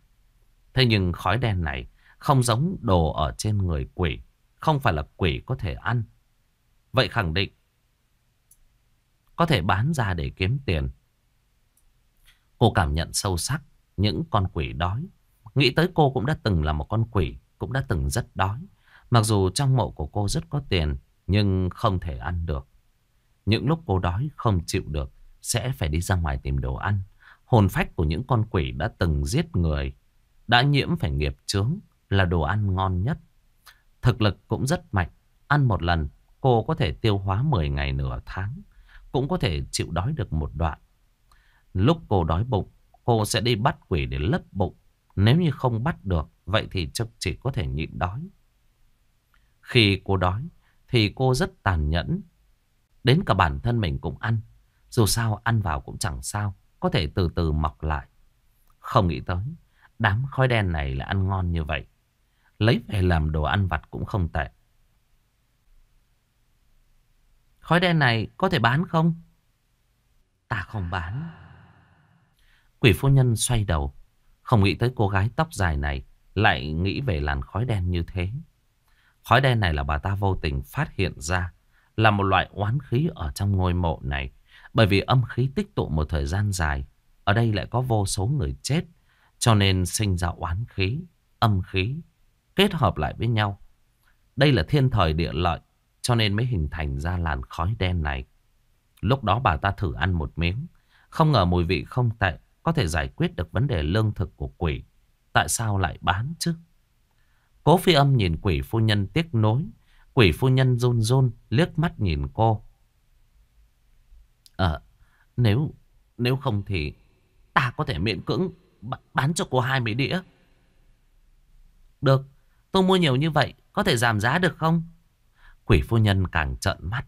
Thế nhưng khói đen này không giống đồ ở trên người quỷ. Không phải là quỷ có thể ăn. Vậy khẳng định có thể bán ra để kiếm tiền. Cô cảm nhận sâu sắc những con quỷ đói Nghĩ tới cô cũng đã từng là một con quỷ, cũng đã từng rất đói. Mặc dù trong mộ của cô rất có tiền, nhưng không thể ăn được. Những lúc cô đói không chịu được, sẽ phải đi ra ngoài tìm đồ ăn. Hồn phách của những con quỷ đã từng giết người, đã nhiễm phải nghiệp chướng là đồ ăn ngon nhất. Thực lực cũng rất mạnh, ăn một lần cô có thể tiêu hóa 10 ngày nửa tháng, cũng có thể chịu đói được một đoạn. Lúc cô đói bụng, cô sẽ đi bắt quỷ để lấp bụng nếu như không bắt được, vậy thì chỉ có thể nhịn đói. Khi cô đói, thì cô rất tàn nhẫn. Đến cả bản thân mình cũng ăn. Dù sao ăn vào cũng chẳng sao, có thể từ từ mọc lại. Không nghĩ tới, đám khói đen này là ăn ngon như vậy. Lấy về làm đồ ăn vặt cũng không tệ. Khói đen này có thể bán không? Ta không bán. Quỷ phu nhân xoay đầu, không nghĩ tới cô gái tóc dài này lại nghĩ về làn khói đen như thế. Khói đen này là bà ta vô tình phát hiện ra là một loại oán khí ở trong ngôi mộ này. Bởi vì âm khí tích tụ một thời gian dài, ở đây lại có vô số người chết. Cho nên sinh ra oán khí, âm khí kết hợp lại với nhau. Đây là thiên thời địa lợi, cho nên mới hình thành ra làn khói đen này. Lúc đó bà ta thử ăn một miếng, không ngờ mùi vị không tệ có thể giải quyết được vấn đề lương thực của quỷ. Tại sao lại bán chứ? Cố phi âm nhìn quỷ phu nhân tiếc nối. Quỷ phu nhân run run liếc mắt nhìn cô. Ờ, nếu nếu không thì ta có thể miễn cưỡng bán cho cô hai mấy đĩa. Được, tôi mua nhiều như vậy, có thể giảm giá được không? Quỷ phu nhân càng trợn mắt.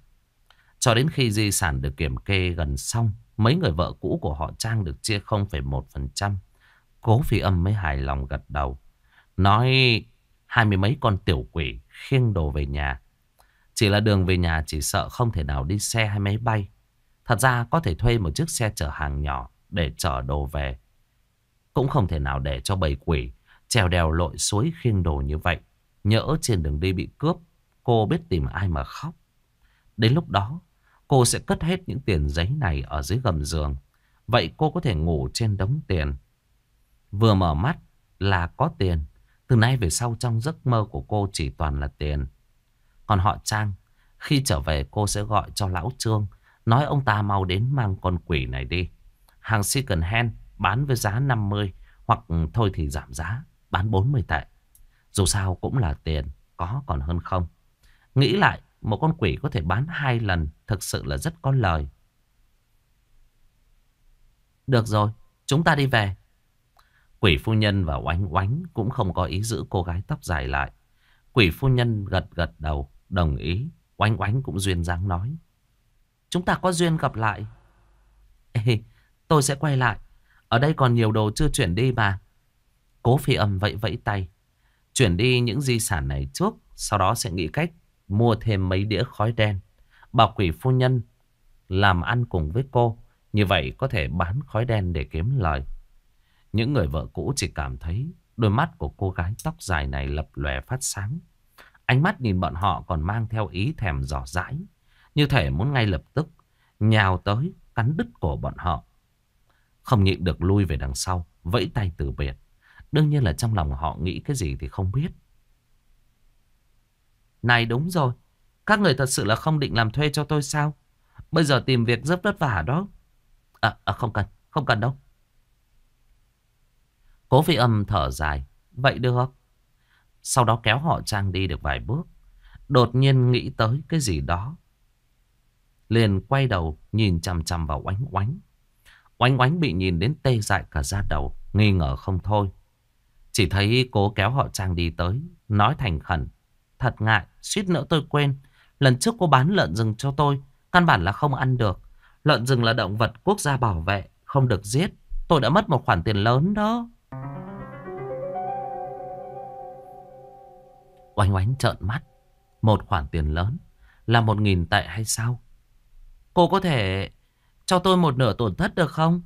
Cho đến khi di sản được kiểm kê gần xong, Mấy người vợ cũ của họ Trang được chia 0,1%. Cố phi âm mới hài lòng gật đầu. Nói hai mươi mấy con tiểu quỷ khiêng đồ về nhà. Chỉ là đường về nhà chỉ sợ không thể nào đi xe hay máy bay. Thật ra có thể thuê một chiếc xe chở hàng nhỏ để chở đồ về. Cũng không thể nào để cho bầy quỷ trèo đèo lội suối khiêng đồ như vậy. Nhỡ trên đường đi bị cướp, cô biết tìm ai mà khóc. Đến lúc đó, Cô sẽ cất hết những tiền giấy này ở dưới gầm giường. Vậy cô có thể ngủ trên đống tiền. Vừa mở mắt là có tiền. Từ nay về sau trong giấc mơ của cô chỉ toàn là tiền. Còn họ Trang, khi trở về cô sẽ gọi cho lão Trương. Nói ông ta mau đến mang con quỷ này đi. Hàng second hand bán với giá 50 hoặc thôi thì giảm giá bán 40 tệ. Dù sao cũng là tiền, có còn hơn không. Nghĩ lại, một con quỷ có thể bán hai lần Thực sự là rất có lời Được rồi Chúng ta đi về Quỷ phu nhân và oánh oánh Cũng không có ý giữ cô gái tóc dài lại Quỷ phu nhân gật gật đầu Đồng ý Oánh oánh cũng duyên dáng nói Chúng ta có duyên gặp lại Ê, tôi sẽ quay lại Ở đây còn nhiều đồ chưa chuyển đi mà Cố phi âm vẫy vẫy tay Chuyển đi những di sản này trước Sau đó sẽ nghĩ cách mua thêm mấy đĩa khói đen. Bà quỷ phu nhân làm ăn cùng với cô, như vậy có thể bán khói đen để kiếm lời. Những người vợ cũ chỉ cảm thấy đôi mắt của cô gái tóc dài này lập lòe phát sáng. Ánh mắt nhìn bọn họ còn mang theo ý thèm dò dãi, như thể muốn ngay lập tức nhào tới cắn đứt cổ bọn họ. Không nhịn được lui về đằng sau, vẫy tay từ biệt. Đương nhiên là trong lòng họ nghĩ cái gì thì không biết. Này đúng rồi, các người thật sự là không định làm thuê cho tôi sao? Bây giờ tìm việc rất vất vả đó. À, à không cần, không cần đâu. Cố phi âm thở dài. Vậy được. Sau đó kéo họ Trang đi được vài bước. Đột nhiên nghĩ tới cái gì đó. Liền quay đầu nhìn chằm chằm vào oánh oánh. Oánh oánh bị nhìn đến tê dại cả da đầu. Nghi ngờ không thôi. Chỉ thấy cố kéo họ Trang đi tới. Nói thành khẩn thật ngại, suýt nữa tôi quên. Lần trước cô bán lợn rừng cho tôi, căn bản là không ăn được. Lợn rừng là động vật quốc gia bảo vệ, không được giết. Tôi đã mất một khoản tiền lớn đó. Oanh oánh trợn mắt. Một khoản tiền lớn là một nghìn tệ hay sao? Cô có thể cho tôi một nửa tổn thất được không?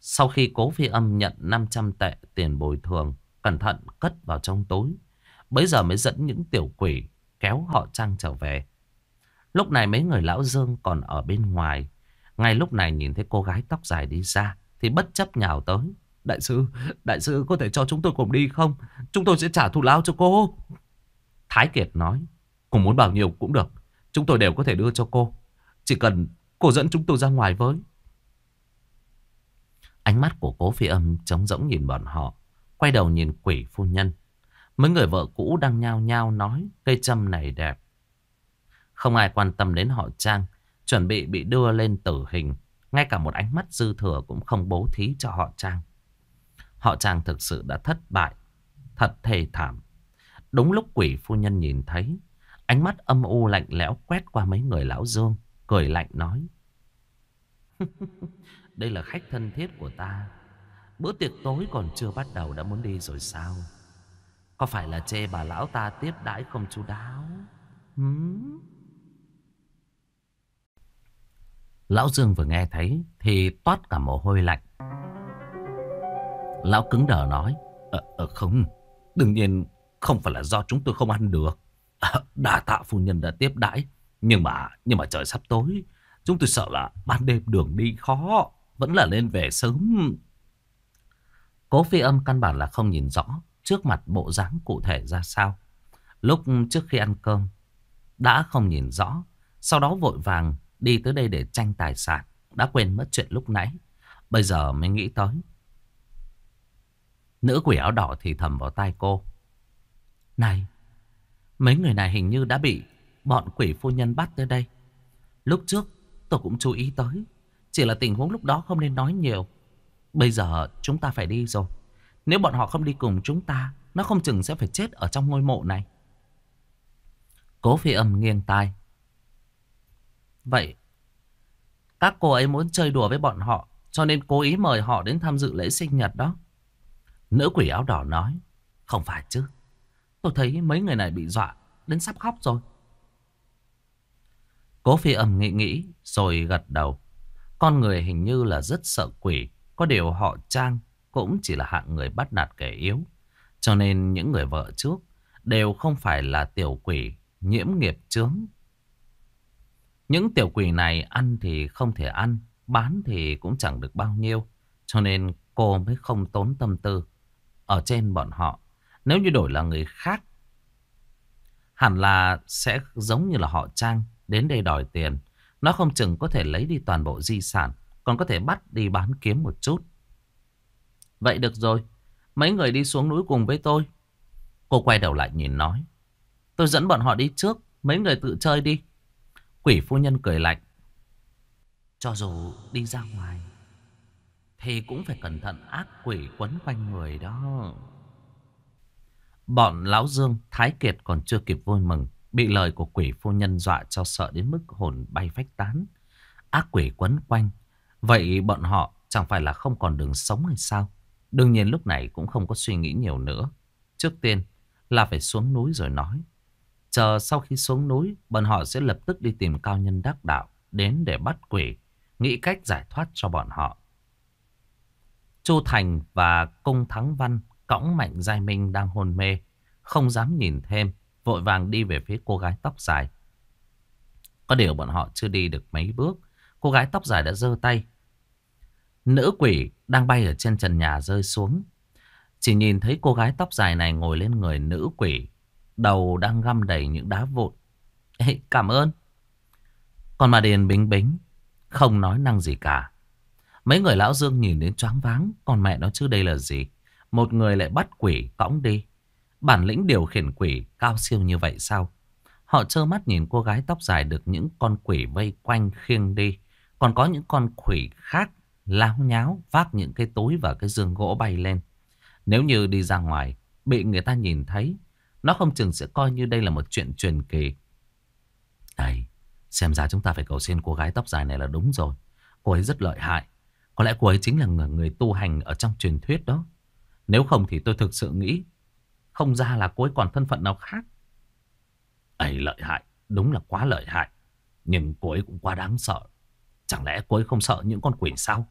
Sau khi cố phi âm nhận 500 tệ tiền bồi thường, cẩn thận cất vào trong túi. Bấy giờ mới dẫn những tiểu quỷ kéo họ Trang trở về. Lúc này mấy người lão Dương còn ở bên ngoài. Ngay lúc này nhìn thấy cô gái tóc dài đi ra thì bất chấp nhào tới. Đại sư, đại sư có thể cho chúng tôi cùng đi không? Chúng tôi sẽ trả thù lao cho cô. Thái Kiệt nói, cùng muốn bao nhiêu cũng được. Chúng tôi đều có thể đưa cho cô. Chỉ cần cô dẫn chúng tôi ra ngoài với. Ánh mắt của cố phi âm trống rỗng nhìn bọn họ. Quay đầu nhìn quỷ phu nhân. Mấy người vợ cũ đang nhao nhao nói cây châm này đẹp. Không ai quan tâm đến họ Trang, chuẩn bị bị đưa lên tử hình. Ngay cả một ánh mắt dư thừa cũng không bố thí cho họ Trang. Họ Trang thực sự đã thất bại, thật thề thảm. Đúng lúc quỷ phu nhân nhìn thấy, ánh mắt âm u lạnh lẽo quét qua mấy người lão dương, cười lạnh nói. Đây là khách thân thiết của ta. Bữa tiệc tối còn chưa bắt đầu đã muốn đi rồi sao? Có phải là chê bà lão ta tiếp đãi không chú đáo? Hmm? Lão Dương vừa nghe thấy thì toát cả mồ hôi lạnh. Lão cứng đờ nói, ờ, à, không, đương nhiên không phải là do chúng tôi không ăn được. À, đà tạ phu nhân đã tiếp đãi, nhưng mà nhưng mà trời sắp tối, chúng tôi sợ là ban đêm đường đi khó, vẫn là lên về sớm. Cố phi âm căn bản là không nhìn rõ, trước mặt bộ dáng cụ thể ra sao. Lúc trước khi ăn cơm, đã không nhìn rõ, sau đó vội vàng đi tới đây để tranh tài sản, đã quên mất chuyện lúc nãy. Bây giờ mới nghĩ tới. Nữ quỷ áo đỏ thì thầm vào tai cô. Này, mấy người này hình như đã bị bọn quỷ phu nhân bắt tới đây. Lúc trước tôi cũng chú ý tới, chỉ là tình huống lúc đó không nên nói nhiều. Bây giờ chúng ta phải đi rồi. Nếu bọn họ không đi cùng chúng ta Nó không chừng sẽ phải chết ở trong ngôi mộ này Cố phi âm nghiêng tai Vậy Các cô ấy muốn chơi đùa với bọn họ Cho nên cố ý mời họ đến tham dự lễ sinh nhật đó Nữ quỷ áo đỏ nói Không phải chứ Tôi thấy mấy người này bị dọa Đến sắp khóc rồi Cố phi âm nghĩ nghĩ Rồi gật đầu Con người hình như là rất sợ quỷ Có điều họ trang cũng chỉ là hạng người bắt nạt kẻ yếu. Cho nên những người vợ trước đều không phải là tiểu quỷ nhiễm nghiệp chướng. Những tiểu quỷ này ăn thì không thể ăn, bán thì cũng chẳng được bao nhiêu. Cho nên cô mới không tốn tâm tư ở trên bọn họ. Nếu như đổi là người khác, hẳn là sẽ giống như là họ Trang đến đây đòi tiền. Nó không chừng có thể lấy đi toàn bộ di sản, còn có thể bắt đi bán kiếm một chút. Vậy được rồi, mấy người đi xuống núi cùng với tôi. Cô quay đầu lại nhìn nói. Tôi dẫn bọn họ đi trước, mấy người tự chơi đi. Quỷ phu nhân cười lạnh. Cho dù đi ra ngoài, thì cũng phải cẩn thận ác quỷ quấn quanh người đó. Bọn Lão Dương, Thái Kiệt còn chưa kịp vui mừng. Bị lời của quỷ phu nhân dọa cho sợ đến mức hồn bay phách tán. Ác quỷ quấn quanh. Vậy bọn họ chẳng phải là không còn đường sống hay sao? Đương nhiên lúc này cũng không có suy nghĩ nhiều nữa. Trước tiên là phải xuống núi rồi nói. Chờ sau khi xuống núi, bọn họ sẽ lập tức đi tìm cao nhân đắc đạo đến để bắt quỷ, nghĩ cách giải thoát cho bọn họ. Chu Thành và Công Thắng Văn cõng mạnh Giai Minh đang hôn mê, không dám nhìn thêm, vội vàng đi về phía cô gái tóc dài. Có điều bọn họ chưa đi được mấy bước, cô gái tóc dài đã giơ tay, Nữ quỷ đang bay ở trên trần nhà rơi xuống. Chỉ nhìn thấy cô gái tóc dài này ngồi lên người nữ quỷ. Đầu đang găm đầy những đá vụn. Ê, cảm ơn. Còn mà Điền bính bính. Không nói năng gì cả. Mấy người lão dương nhìn đến choáng váng. Còn mẹ nó chứ đây là gì. Một người lại bắt quỷ cõng đi. Bản lĩnh điều khiển quỷ cao siêu như vậy sao? Họ trơ mắt nhìn cô gái tóc dài được những con quỷ vây quanh khiêng đi. Còn có những con quỷ khác láo nháo vác những cái túi và cái dương gỗ bay lên. Nếu như đi ra ngoài, bị người ta nhìn thấy, nó không chừng sẽ coi như đây là một chuyện truyền kỳ. Này, xem ra chúng ta phải cầu xin cô gái tóc dài này là đúng rồi. Cô ấy rất lợi hại. Có lẽ cô ấy chính là người, người tu hành ở trong truyền thuyết đó. Nếu không thì tôi thực sự nghĩ không ra là cô ấy còn thân phận nào khác. ấy lợi hại, đúng là quá lợi hại. Nhưng cô ấy cũng quá đáng sợ. Chẳng lẽ cô ấy không sợ những con quỷ sao?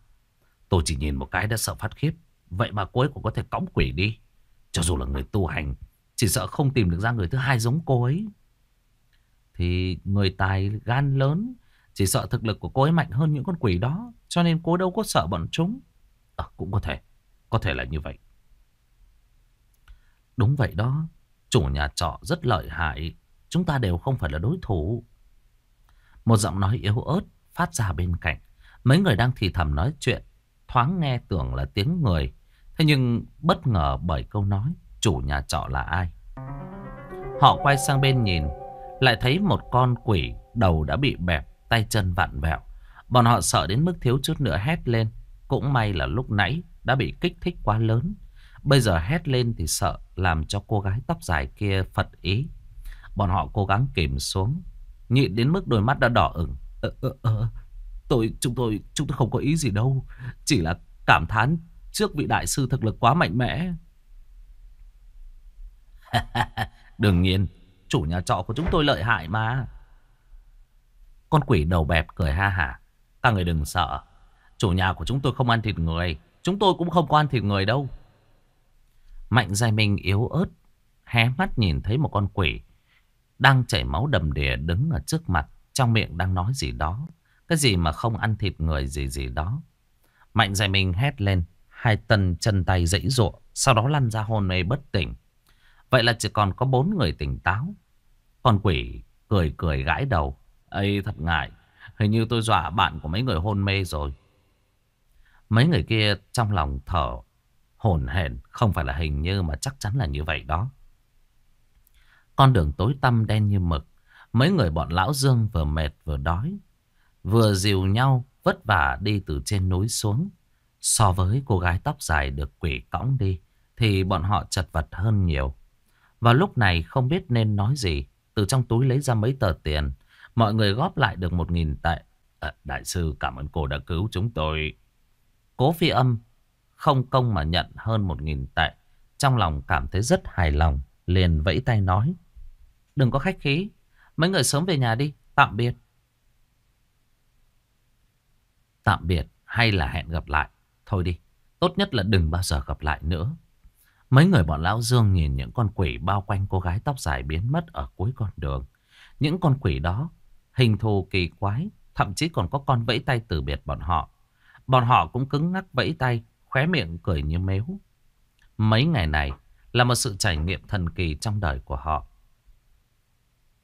Tôi chỉ nhìn một cái đã sợ phát khiếp. Vậy mà cô ấy cũng có thể cõng quỷ đi. Cho dù là người tu hành, chỉ sợ không tìm được ra người thứ hai giống cô ấy. Thì người tài gan lớn, chỉ sợ thực lực của cô ấy mạnh hơn những con quỷ đó. Cho nên cô đâu có sợ bọn chúng. À, cũng có thể, có thể là như vậy. Đúng vậy đó, chủ nhà trọ rất lợi hại. Chúng ta đều không phải là đối thủ. Một giọng nói yếu ớt phát ra bên cạnh. Mấy người đang thì thầm nói chuyện thoáng nghe tưởng là tiếng người. Thế nhưng bất ngờ bởi câu nói chủ nhà trọ là ai. Họ quay sang bên nhìn, lại thấy một con quỷ đầu đã bị bẹp, tay chân vặn vẹo. Bọn họ sợ đến mức thiếu chút nữa hét lên. Cũng may là lúc nãy đã bị kích thích quá lớn. Bây giờ hét lên thì sợ làm cho cô gái tóc dài kia phật ý. Bọn họ cố gắng kìm xuống, nhịn đến mức đôi mắt đã đỏ ửng. Ờ, ờ, ờ, Tôi, chúng tôi, chúng tôi không có ý gì đâu. Chỉ là cảm thán trước vị đại sư thực lực quá mạnh mẽ. Đương nhiên, chủ nhà trọ của chúng tôi lợi hại mà. Con quỷ đầu bẹp cười ha hả. ta người đừng sợ. Chủ nhà của chúng tôi không ăn thịt người. Chúng tôi cũng không có ăn thịt người đâu. Mạnh Giai Minh yếu ớt. Hé mắt nhìn thấy một con quỷ. Đang chảy máu đầm đìa đứng ở trước mặt. Trong miệng đang nói gì đó. Cái gì mà không ăn thịt người gì gì đó. Mạnh dạy mình hét lên. Hai tân chân tay dãy ruộng. Sau đó lăn ra hôn mê bất tỉnh. Vậy là chỉ còn có bốn người tỉnh táo. con quỷ cười cười gãi đầu. Ây thật ngại. Hình như tôi dọa bạn của mấy người hôn mê rồi. Mấy người kia trong lòng thở hồn hển không phải là hình như mà chắc chắn là như vậy đó. Con đường tối tăm đen như mực, mấy người bọn lão Dương vừa mệt vừa đói, Vừa dìu nhau vất vả đi từ trên núi xuống. So với cô gái tóc dài được quỷ cõng đi thì bọn họ chật vật hơn nhiều. Và lúc này không biết nên nói gì. Từ trong túi lấy ra mấy tờ tiền. Mọi người góp lại được một nghìn tệ. À, đại sư cảm ơn cô đã cứu chúng tôi. Cố phi âm không công mà nhận hơn một nghìn tệ. Trong lòng cảm thấy rất hài lòng. Liền vẫy tay nói. Đừng có khách khí. Mấy người sớm về nhà đi. Tạm biệt tạm biệt hay là hẹn gặp lại. Thôi đi, tốt nhất là đừng bao giờ gặp lại nữa. Mấy người bọn Lão Dương nhìn những con quỷ bao quanh cô gái tóc dài biến mất ở cuối con đường. Những con quỷ đó, hình thù kỳ quái, thậm chí còn có con vẫy tay từ biệt bọn họ. Bọn họ cũng cứng ngắc vẫy tay, khóe miệng cười như mếu. Mấy ngày này là một sự trải nghiệm thần kỳ trong đời của họ.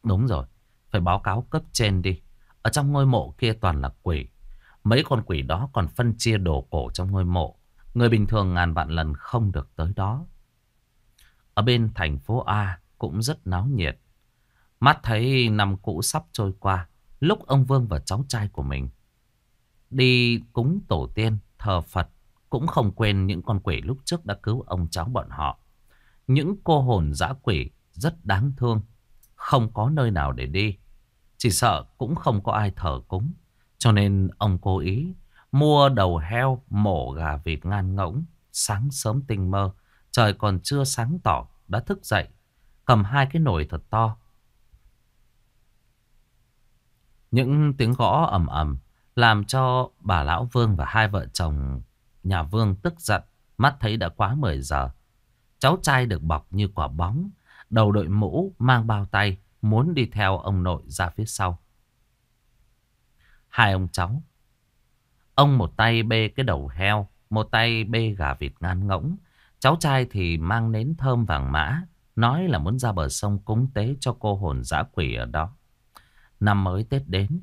Đúng rồi, phải báo cáo cấp trên đi. Ở trong ngôi mộ kia toàn là quỷ. Mấy con quỷ đó còn phân chia đồ cổ trong ngôi mộ. Người bình thường ngàn vạn lần không được tới đó. Ở bên thành phố A cũng rất náo nhiệt. Mắt thấy năm cũ sắp trôi qua, lúc ông Vương và cháu trai của mình đi cúng tổ tiên, thờ Phật, cũng không quên những con quỷ lúc trước đã cứu ông cháu bọn họ. Những cô hồn dã quỷ rất đáng thương, không có nơi nào để đi, chỉ sợ cũng không có ai thờ cúng. Cho nên ông cố ý mua đầu heo mổ gà vịt ngan ngỗng. Sáng sớm tinh mơ, trời còn chưa sáng tỏ, đã thức dậy, cầm hai cái nồi thật to. Những tiếng gõ ầm ầm làm cho bà Lão Vương và hai vợ chồng nhà Vương tức giận, mắt thấy đã quá 10 giờ. Cháu trai được bọc như quả bóng, đầu đội mũ, mang bao tay, muốn đi theo ông nội ra phía sau hai ông cháu. Ông một tay bê cái đầu heo, một tay bê gà vịt ngan ngỗng. Cháu trai thì mang nến thơm vàng mã, nói là muốn ra bờ sông cúng tế cho cô hồn dã quỷ ở đó. Năm mới Tết đến,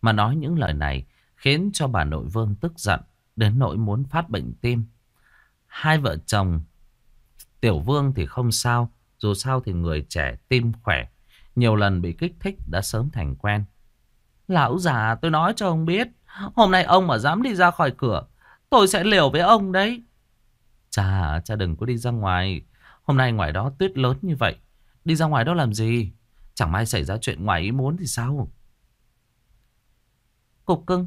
mà nói những lời này khiến cho bà nội Vương tức giận, đến nỗi muốn phát bệnh tim. Hai vợ chồng, Tiểu Vương thì không sao, dù sao thì người trẻ tim khỏe, nhiều lần bị kích thích đã sớm thành quen. Lão già tôi nói cho ông biết Hôm nay ông mà dám đi ra khỏi cửa Tôi sẽ liều với ông đấy cha cha đừng có đi ra ngoài Hôm nay ngoài đó tuyết lớn như vậy Đi ra ngoài đó làm gì Chẳng may xảy ra chuyện ngoài ý muốn thì sao Cục cưng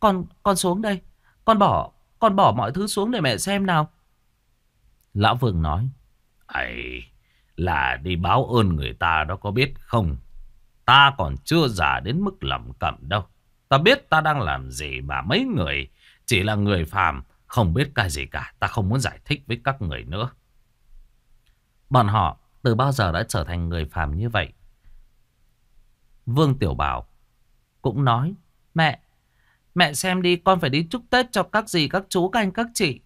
Con con xuống đây Con bỏ con bỏ mọi thứ xuống để mẹ xem nào Lão Vương nói ấy là đi báo ơn người ta đó có biết không Ta còn chưa già đến mức lẩm cẩm đâu. Ta biết ta đang làm gì mà mấy người chỉ là người phàm, không biết cái gì cả. Ta không muốn giải thích với các người nữa. Bọn họ từ bao giờ đã trở thành người phàm như vậy? Vương Tiểu Bảo cũng nói, mẹ, mẹ xem đi, con phải đi chúc Tết cho các gì các chú, các anh, các chị.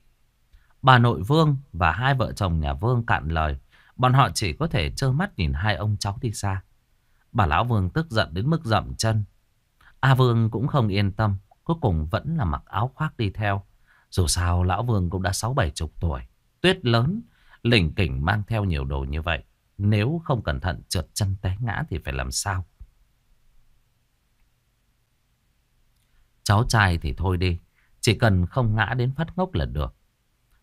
Bà nội Vương và hai vợ chồng nhà Vương cạn lời, bọn họ chỉ có thể trơ mắt nhìn hai ông cháu đi xa. Bà Lão Vương tức giận đến mức dậm chân. A Vương cũng không yên tâm. Cuối cùng vẫn là mặc áo khoác đi theo. Dù sao Lão Vương cũng đã sáu bảy chục tuổi. Tuyết lớn, lỉnh kỉnh mang theo nhiều đồ như vậy. Nếu không cẩn thận trượt chân té ngã thì phải làm sao? Cháu trai thì thôi đi. Chỉ cần không ngã đến phát ngốc là được.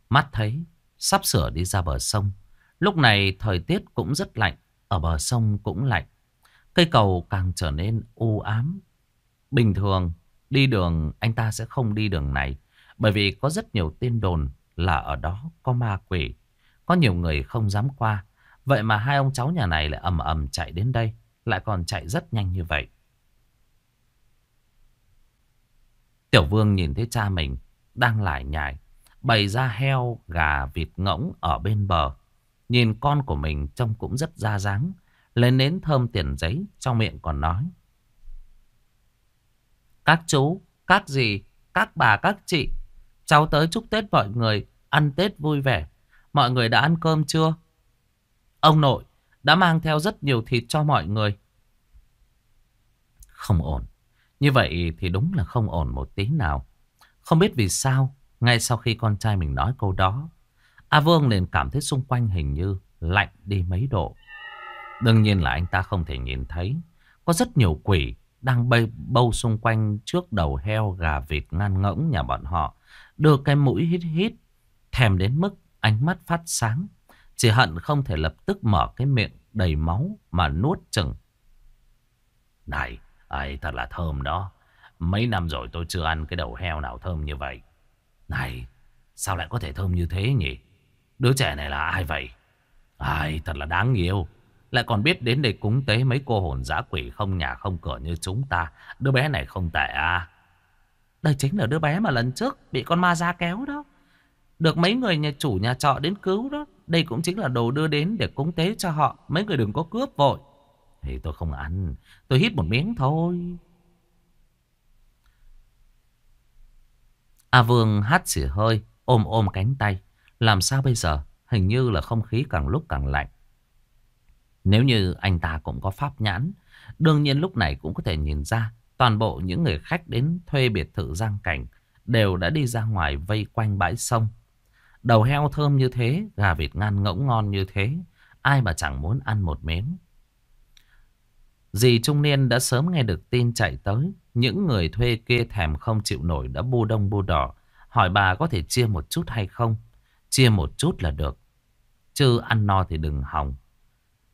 Mắt thấy, sắp sửa đi ra bờ sông. Lúc này thời tiết cũng rất lạnh, ở bờ sông cũng lạnh. Cây cầu càng trở nên u ám. Bình thường, đi đường anh ta sẽ không đi đường này. Bởi vì có rất nhiều tin đồn là ở đó có ma quỷ. Có nhiều người không dám qua. Vậy mà hai ông cháu nhà này lại ầm ầm chạy đến đây. Lại còn chạy rất nhanh như vậy. Tiểu vương nhìn thấy cha mình đang lại nhảy Bày ra heo, gà, vịt ngỗng ở bên bờ. Nhìn con của mình trông cũng rất da dáng. Lấy nến thơm tiền giấy Trong miệng còn nói Các chú, các dì, các bà, các chị Cháu tới chúc Tết mọi người Ăn Tết vui vẻ Mọi người đã ăn cơm chưa? Ông nội đã mang theo rất nhiều thịt cho mọi người Không ổn Như vậy thì đúng là không ổn một tí nào Không biết vì sao Ngay sau khi con trai mình nói câu đó A Vương liền cảm thấy xung quanh hình như lạnh đi mấy độ Đương nhiên là anh ta không thể nhìn thấy. Có rất nhiều quỷ đang bay bâu xung quanh trước đầu heo gà vịt ngan ngỗng nhà bọn họ. Đưa cái mũi hít hít, thèm đến mức ánh mắt phát sáng. Chỉ hận không thể lập tức mở cái miệng đầy máu mà nuốt chừng. Này, ai thật là thơm đó. Mấy năm rồi tôi chưa ăn cái đầu heo nào thơm như vậy. Này, sao lại có thể thơm như thế nhỉ? Đứa trẻ này là ai vậy? Ai, thật là đáng yêu. Lại còn biết đến để cúng tế mấy cô hồn dã quỷ không nhà không cửa như chúng ta. Đứa bé này không tệ à. Đây chính là đứa bé mà lần trước bị con ma ra kéo đó. Được mấy người nhà chủ nhà trọ đến cứu đó. Đây cũng chính là đồ đưa đến để cúng tế cho họ. Mấy người đừng có cướp vội. Thì tôi không ăn. Tôi hít một miếng thôi. A Vương hắt xỉa hơi, ôm ôm cánh tay. Làm sao bây giờ? Hình như là không khí càng lúc càng lạnh. Nếu như anh ta cũng có pháp nhãn, đương nhiên lúc này cũng có thể nhìn ra toàn bộ những người khách đến thuê biệt thự Giang Cảnh đều đã đi ra ngoài vây quanh bãi sông. Đầu heo thơm như thế, gà vịt ngan ngỗng ngon như thế, ai mà chẳng muốn ăn một miếng. Dì trung niên đã sớm nghe được tin chạy tới, những người thuê kia thèm không chịu nổi đã bu đông bu đỏ, hỏi bà có thể chia một chút hay không. Chia một chút là được, chứ ăn no thì đừng hỏng.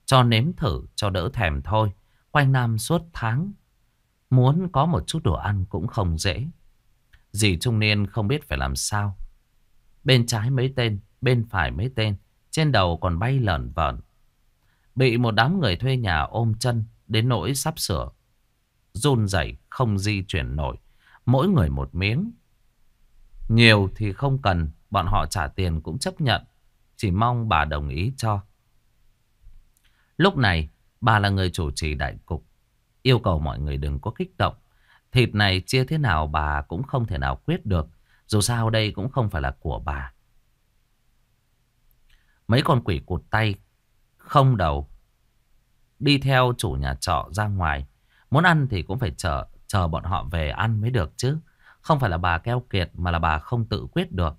Cho nếm thử cho đỡ thèm thôi Quanh năm suốt tháng Muốn có một chút đồ ăn cũng không dễ Dì trung niên không biết phải làm sao Bên trái mấy tên Bên phải mấy tên Trên đầu còn bay lởn vởn Bị một đám người thuê nhà ôm chân Đến nỗi sắp sửa Run rẩy không di chuyển nổi Mỗi người một miếng Nhiều thì không cần Bọn họ trả tiền cũng chấp nhận Chỉ mong bà đồng ý cho Lúc này, bà là người chủ trì đại cục. Yêu cầu mọi người đừng có kích động. Thịt này chia thế nào bà cũng không thể nào quyết được. Dù sao đây cũng không phải là của bà. Mấy con quỷ cụt tay, không đầu. Đi theo chủ nhà trọ ra ngoài. Muốn ăn thì cũng phải chờ, chờ bọn họ về ăn mới được chứ. Không phải là bà keo kiệt mà là bà không tự quyết được.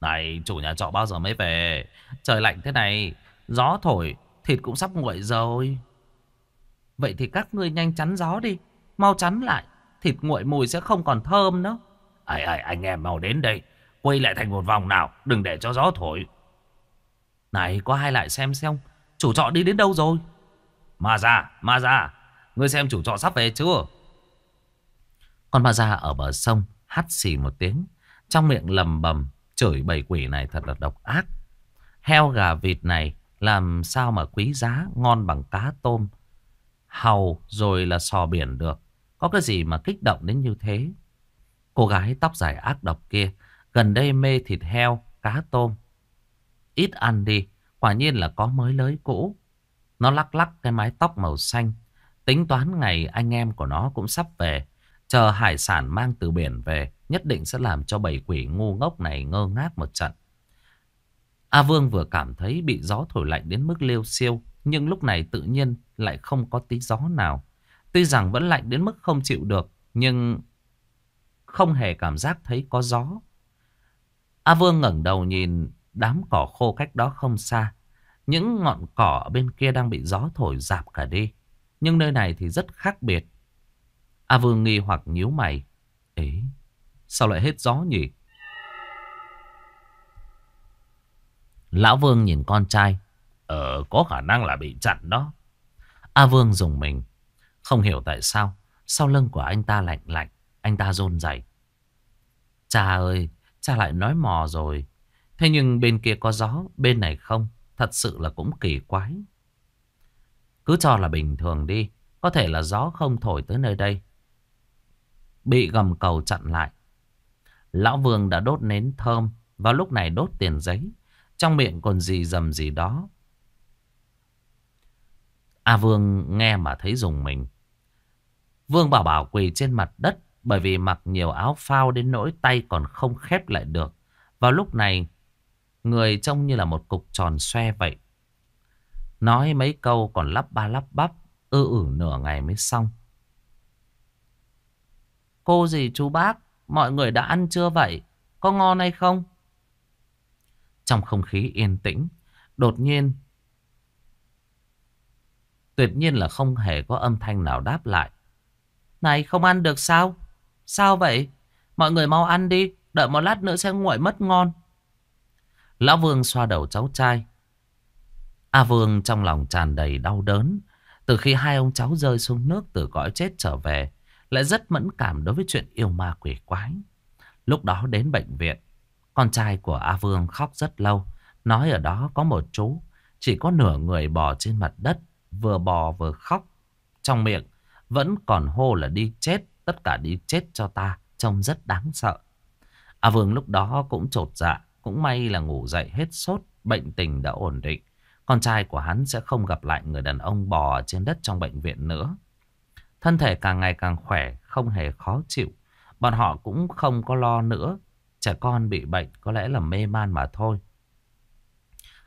Này, chủ nhà trọ bao giờ mới về? Trời lạnh thế này, Gió thổi, thịt cũng sắp nguội rồi. Vậy thì các ngươi nhanh chắn gió đi. Mau chắn lại, thịt nguội mùi sẽ không còn thơm nữa. Ấy ấy, anh em mau đến đây. Quay lại thành một vòng nào, đừng để cho gió thổi. Này, có hai lại xem xem, chủ trọ đi đến đâu rồi? Mà già, mà già, ngươi xem chủ trọ sắp về chưa? Con ma già ở bờ sông hắt xì một tiếng, trong miệng lầm bầm, chửi bầy quỷ này thật là độc ác. Heo gà vịt này làm sao mà quý giá ngon bằng cá tôm Hầu rồi là sò biển được Có cái gì mà kích động đến như thế Cô gái tóc dài ác độc kia Gần đây mê thịt heo, cá tôm Ít ăn đi Quả nhiên là có mới lới cũ Nó lắc lắc cái mái tóc màu xanh Tính toán ngày anh em của nó cũng sắp về Chờ hải sản mang từ biển về Nhất định sẽ làm cho bầy quỷ ngu ngốc này ngơ ngác một trận A Vương vừa cảm thấy bị gió thổi lạnh đến mức liêu siêu, nhưng lúc này tự nhiên lại không có tí gió nào. Tuy rằng vẫn lạnh đến mức không chịu được, nhưng không hề cảm giác thấy có gió. A Vương ngẩng đầu nhìn đám cỏ khô cách đó không xa. Những ngọn cỏ bên kia đang bị gió thổi dạp cả đi. Nhưng nơi này thì rất khác biệt. A Vương nghi hoặc nhíu mày. Ấy, sao lại hết gió nhỉ? Lão Vương nhìn con trai. Ờ, có khả năng là bị chặn đó. A Vương dùng mình. Không hiểu tại sao. Sau lưng của anh ta lạnh lạnh. Anh ta rôn dày. Cha ơi, cha lại nói mò rồi. Thế nhưng bên kia có gió, bên này không. Thật sự là cũng kỳ quái. Cứ cho là bình thường đi. Có thể là gió không thổi tới nơi đây. Bị gầm cầu chặn lại. Lão Vương đã đốt nến thơm. Vào lúc này đốt tiền giấy. Trong miệng còn gì dầm gì đó A Vương nghe mà thấy dùng mình Vương Bảo Bảo quỳ trên mặt đất Bởi vì mặc nhiều áo phao đến nỗi tay còn không khép lại được Vào lúc này Người trông như là một cục tròn xoe vậy Nói mấy câu còn lắp ba lắp bắp Ư ử nửa ngày mới xong Cô gì chú bác Mọi người đã ăn chưa vậy Có ngon hay không trong không khí yên tĩnh, đột nhiên, tuyệt nhiên là không hề có âm thanh nào đáp lại. Này, không ăn được sao? Sao vậy? Mọi người mau ăn đi, đợi một lát nữa sẽ nguội mất ngon. Lão Vương xoa đầu cháu trai. A Vương trong lòng tràn đầy đau đớn. Từ khi hai ông cháu rơi xuống nước từ cõi chết trở về, lại rất mẫn cảm đối với chuyện yêu ma quỷ quái. Lúc đó đến bệnh viện, con trai của A Vương khóc rất lâu. Nói ở đó có một chú. Chỉ có nửa người bò trên mặt đất. Vừa bò vừa khóc. Trong miệng vẫn còn hô là đi chết. Tất cả đi chết cho ta. Trông rất đáng sợ. A Vương lúc đó cũng trột dạ. Cũng may là ngủ dậy hết sốt. Bệnh tình đã ổn định. Con trai của hắn sẽ không gặp lại người đàn ông bò trên đất trong bệnh viện nữa. Thân thể càng ngày càng khỏe, không hề khó chịu. Bọn họ cũng không có lo nữa Trẻ con bị bệnh có lẽ là mê man mà thôi.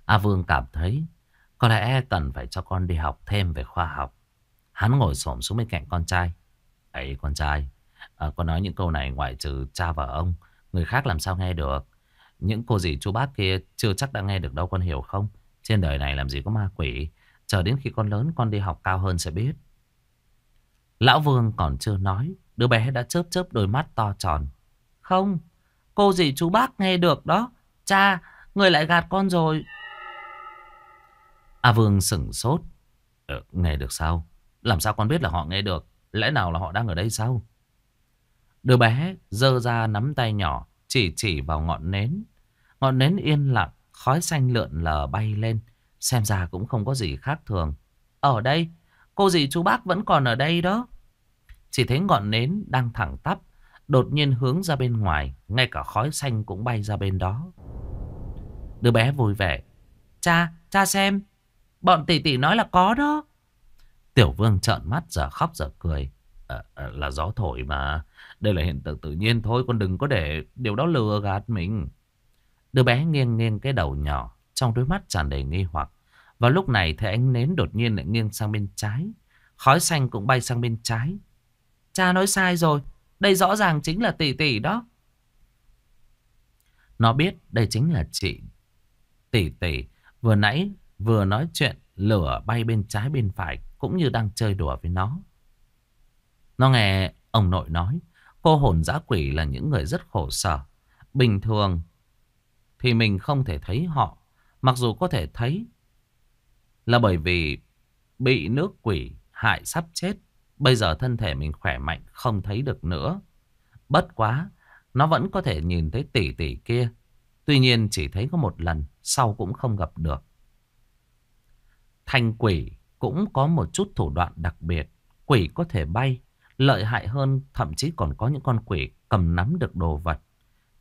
A Vương cảm thấy có lẽ cần phải cho con đi học thêm về khoa học. Hắn ngồi xổm xuống bên cạnh con trai. Ấy con trai, à, con nói những câu này ngoại trừ cha và ông, người khác làm sao nghe được. Những cô dì chú bác kia chưa chắc đã nghe được đâu con hiểu không? Trên đời này làm gì có ma quỷ. Chờ đến khi con lớn con đi học cao hơn sẽ biết. Lão Vương còn chưa nói, đứa bé đã chớp chớp đôi mắt to tròn. Không, Cô dì chú bác nghe được đó. Cha, người lại gạt con rồi. A Vương sửng sốt. Ừ, nghe được sao? Làm sao con biết là họ nghe được? Lẽ nào là họ đang ở đây sao? Đứa bé dơ ra nắm tay nhỏ, chỉ chỉ vào ngọn nến. Ngọn nến yên lặng, khói xanh lượn lờ bay lên. Xem ra cũng không có gì khác thường. Ở đây, cô dì chú bác vẫn còn ở đây đó. Chỉ thấy ngọn nến đang thẳng tắp, Đột nhiên hướng ra bên ngoài Ngay cả khói xanh cũng bay ra bên đó Đứa bé vui vẻ Cha, cha xem Bọn tỷ tỷ nói là có đó Tiểu vương trợn mắt giờ khóc giờ cười à, à, Là gió thổi mà Đây là hiện tượng tự nhiên thôi Con đừng có để điều đó lừa gạt mình Đứa bé nghiêng nghiêng cái đầu nhỏ Trong đôi mắt tràn đầy nghi hoặc và lúc này thì anh nến đột nhiên lại nghiêng sang bên trái Khói xanh cũng bay sang bên trái Cha nói sai rồi đây rõ ràng chính là tỷ tỷ đó. Nó biết đây chính là chị. Tỷ tỷ vừa nãy vừa nói chuyện lửa bay bên trái bên phải cũng như đang chơi đùa với nó. Nó nghe ông nội nói cô hồn dã quỷ là những người rất khổ sở. Bình thường thì mình không thể thấy họ. Mặc dù có thể thấy là bởi vì bị nước quỷ hại sắp chết. Bây giờ thân thể mình khỏe mạnh không thấy được nữa. Bất quá, nó vẫn có thể nhìn thấy tỷ tỷ kia. Tuy nhiên chỉ thấy có một lần, sau cũng không gặp được. Thanh quỷ cũng có một chút thủ đoạn đặc biệt. Quỷ có thể bay, lợi hại hơn thậm chí còn có những con quỷ cầm nắm được đồ vật.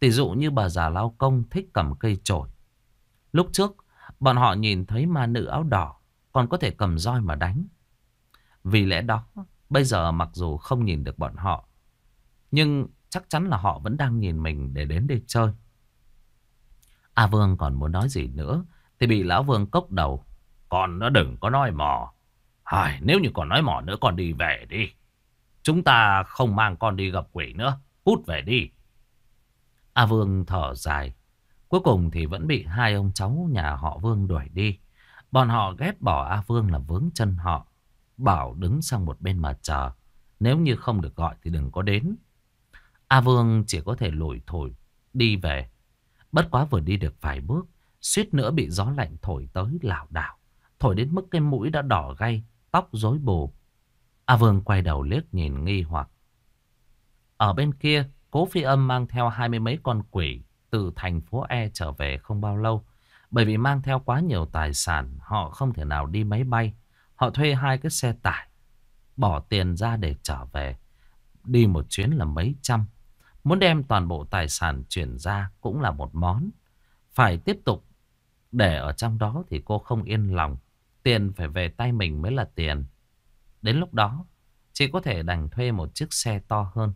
Tỷ dụ như bà già lao công thích cầm cây chổi. Lúc trước, bọn họ nhìn thấy ma nữ áo đỏ còn có thể cầm roi mà đánh. Vì lẽ đó, Bây giờ mặc dù không nhìn được bọn họ, nhưng chắc chắn là họ vẫn đang nhìn mình để đến đây chơi. A Vương còn muốn nói gì nữa thì bị Lão Vương cốc đầu. Còn nó đừng có nói mò. Hài nếu như còn nói mò nữa còn đi về đi. Chúng ta không mang con đi gặp quỷ nữa. Hút về đi. A Vương thở dài. Cuối cùng thì vẫn bị hai ông cháu nhà họ Vương đuổi đi. Bọn họ ghét bỏ A Vương là vướng chân họ. Bảo đứng sang một bên mà chờ. Nếu như không được gọi thì đừng có đến. A Vương chỉ có thể lủi thổi đi về. Bất quá vừa đi được vài bước, suýt nữa bị gió lạnh thổi tới lảo đảo, thổi đến mức cái mũi đã đỏ gay, tóc rối bù. A Vương quay đầu liếc nhìn nghi hoặc. Ở bên kia, Cố Phi Âm mang theo hai mươi mấy con quỷ từ thành phố E trở về không bao lâu. Bởi vì mang theo quá nhiều tài sản, họ không thể nào đi máy bay. Họ thuê hai cái xe tải, bỏ tiền ra để trở về. Đi một chuyến là mấy trăm. Muốn đem toàn bộ tài sản chuyển ra cũng là một món. Phải tiếp tục để ở trong đó thì cô không yên lòng. Tiền phải về tay mình mới là tiền. Đến lúc đó, chỉ có thể đành thuê một chiếc xe to hơn.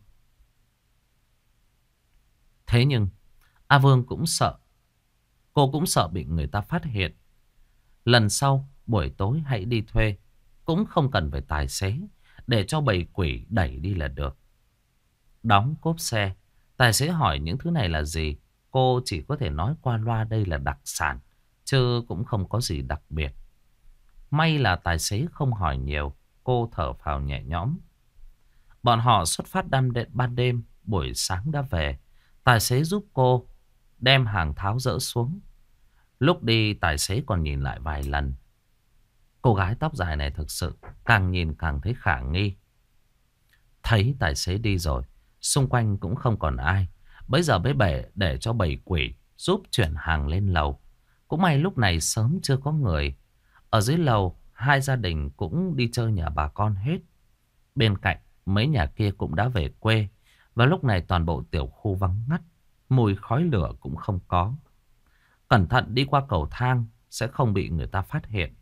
Thế nhưng, A Vương cũng sợ. Cô cũng sợ bị người ta phát hiện. Lần sau, buổi tối hãy đi thuê. Cũng không cần phải tài xế, để cho bầy quỷ đẩy đi là được. Đóng cốp xe, tài xế hỏi những thứ này là gì, cô chỉ có thể nói qua loa đây là đặc sản, chứ cũng không có gì đặc biệt. May là tài xế không hỏi nhiều, cô thở phào nhẹ nhõm. Bọn họ xuất phát đam đệm ban đêm, buổi sáng đã về. Tài xế giúp cô đem hàng tháo rỡ xuống. Lúc đi tài xế còn nhìn lại vài lần. Cô gái tóc dài này thực sự càng nhìn càng thấy khả nghi. Thấy tài xế đi rồi, xung quanh cũng không còn ai. Bây giờ mới bể để cho bầy quỷ giúp chuyển hàng lên lầu. Cũng may lúc này sớm chưa có người. Ở dưới lầu, hai gia đình cũng đi chơi nhà bà con hết. Bên cạnh, mấy nhà kia cũng đã về quê. Và lúc này toàn bộ tiểu khu vắng ngắt. Mùi khói lửa cũng không có. Cẩn thận đi qua cầu thang sẽ không bị người ta phát hiện.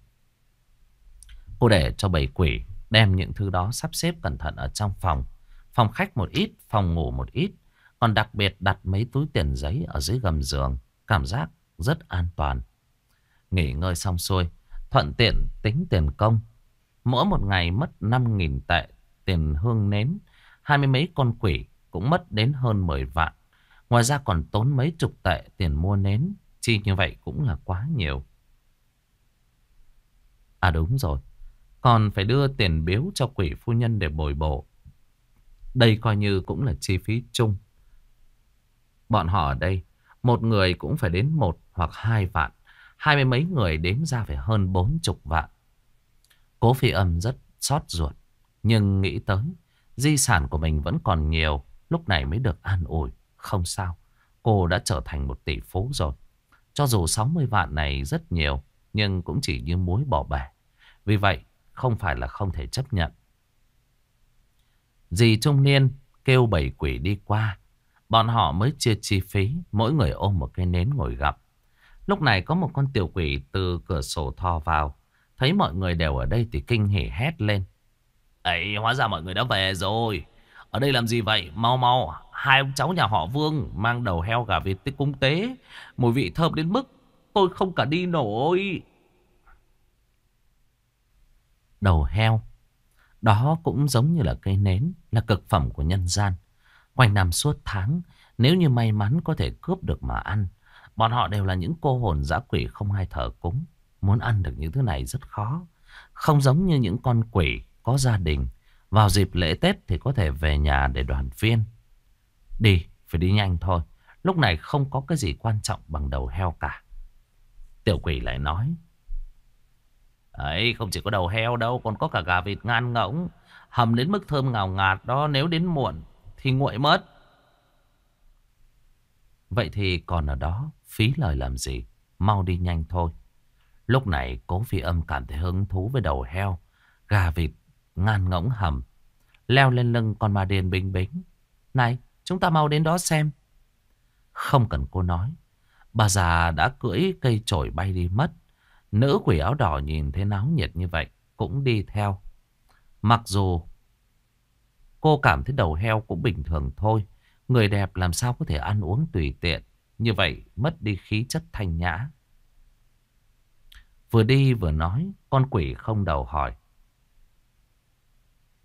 Cô để cho bầy quỷ đem những thứ đó sắp xếp cẩn thận ở trong phòng. Phòng khách một ít, phòng ngủ một ít. Còn đặc biệt đặt mấy túi tiền giấy ở dưới gầm giường. Cảm giác rất an toàn. Nghỉ ngơi xong xuôi, thuận tiện tính tiền công. Mỗi một ngày mất 5.000 tệ tiền hương nến. Hai mươi mấy con quỷ cũng mất đến hơn 10 vạn. Ngoài ra còn tốn mấy chục tệ tiền mua nến. Chi như vậy cũng là quá nhiều. À đúng rồi. Còn phải đưa tiền biếu cho quỷ phu nhân để bồi bổ Đây coi như cũng là chi phí chung Bọn họ ở đây Một người cũng phải đến một hoặc hai vạn Hai mươi mấy người đếm ra phải hơn bốn chục vạn Cố phi âm rất xót ruột Nhưng nghĩ tới Di sản của mình vẫn còn nhiều Lúc này mới được an ủi Không sao Cô đã trở thành một tỷ phú rồi Cho dù 60 vạn này rất nhiều Nhưng cũng chỉ như muối bỏ bể Vì vậy không phải là không thể chấp nhận. Dì trung niên kêu bảy quỷ đi qua. Bọn họ mới chia chi phí, mỗi người ôm một cây nến ngồi gặp. Lúc này có một con tiểu quỷ từ cửa sổ thò vào. Thấy mọi người đều ở đây thì kinh hỉ hét lên. ấy hóa ra mọi người đã về rồi. Ở đây làm gì vậy? Mau mau, hai ông cháu nhà họ Vương mang đầu heo gà vịt tới cúng tế. Mùi vị thơm đến mức tôi không cả đi nổi đầu heo. Đó cũng giống như là cây nến, là cực phẩm của nhân gian. Quanh năm suốt tháng, nếu như may mắn có thể cướp được mà ăn, bọn họ đều là những cô hồn dã quỷ không ai thờ cúng. Muốn ăn được những thứ này rất khó. Không giống như những con quỷ có gia đình. Vào dịp lễ Tết thì có thể về nhà để đoàn viên. Đi, phải đi nhanh thôi. Lúc này không có cái gì quan trọng bằng đầu heo cả. Tiểu quỷ lại nói. Đấy, không chỉ có đầu heo đâu, còn có cả gà vịt ngan ngỗng. Hầm đến mức thơm ngào ngạt đó, nếu đến muộn thì nguội mất. Vậy thì còn ở đó, phí lời làm gì, mau đi nhanh thôi. Lúc này cố phi âm cảm thấy hứng thú với đầu heo, gà vịt, ngan ngỗng hầm. Leo lên lưng con ma điên bình bính. Này, chúng ta mau đến đó xem. Không cần cô nói, bà già đã cưỡi cây chổi bay đi mất. Nữ quỷ áo đỏ nhìn thấy náo nhiệt như vậy cũng đi theo. Mặc dù cô cảm thấy đầu heo cũng bình thường thôi. Người đẹp làm sao có thể ăn uống tùy tiện. Như vậy mất đi khí chất thanh nhã. Vừa đi vừa nói, con quỷ không đầu hỏi.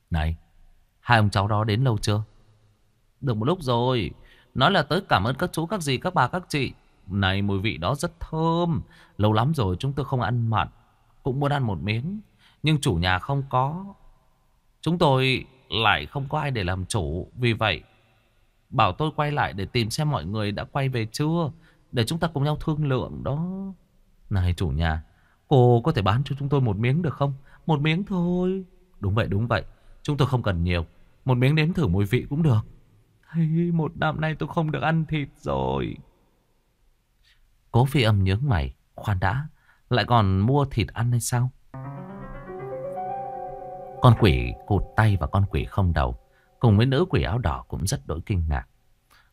Này, hai ông cháu đó đến lâu chưa? Được một lúc rồi, nói là tới cảm ơn các chú, các dì, các bà, các chị này mùi vị đó rất thơm. Lâu lắm rồi chúng tôi không ăn mặn. Cũng muốn ăn một miếng. Nhưng chủ nhà không có. Chúng tôi lại không có ai để làm chủ. Vì vậy, bảo tôi quay lại để tìm xem mọi người đã quay về chưa. Để chúng ta cùng nhau thương lượng đó. Này chủ nhà, cô có thể bán cho chúng tôi một miếng được không? Một miếng thôi. Đúng vậy, đúng vậy. Chúng tôi không cần nhiều. Một miếng nếm thử mùi vị cũng được. Hey, một năm nay tôi không được ăn thịt rồi. Cố phi âm nhướng mày. Khoan đã. Lại còn mua thịt ăn hay sao? Con quỷ cụt tay và con quỷ không đầu. Cùng với nữ quỷ áo đỏ cũng rất đổi kinh ngạc.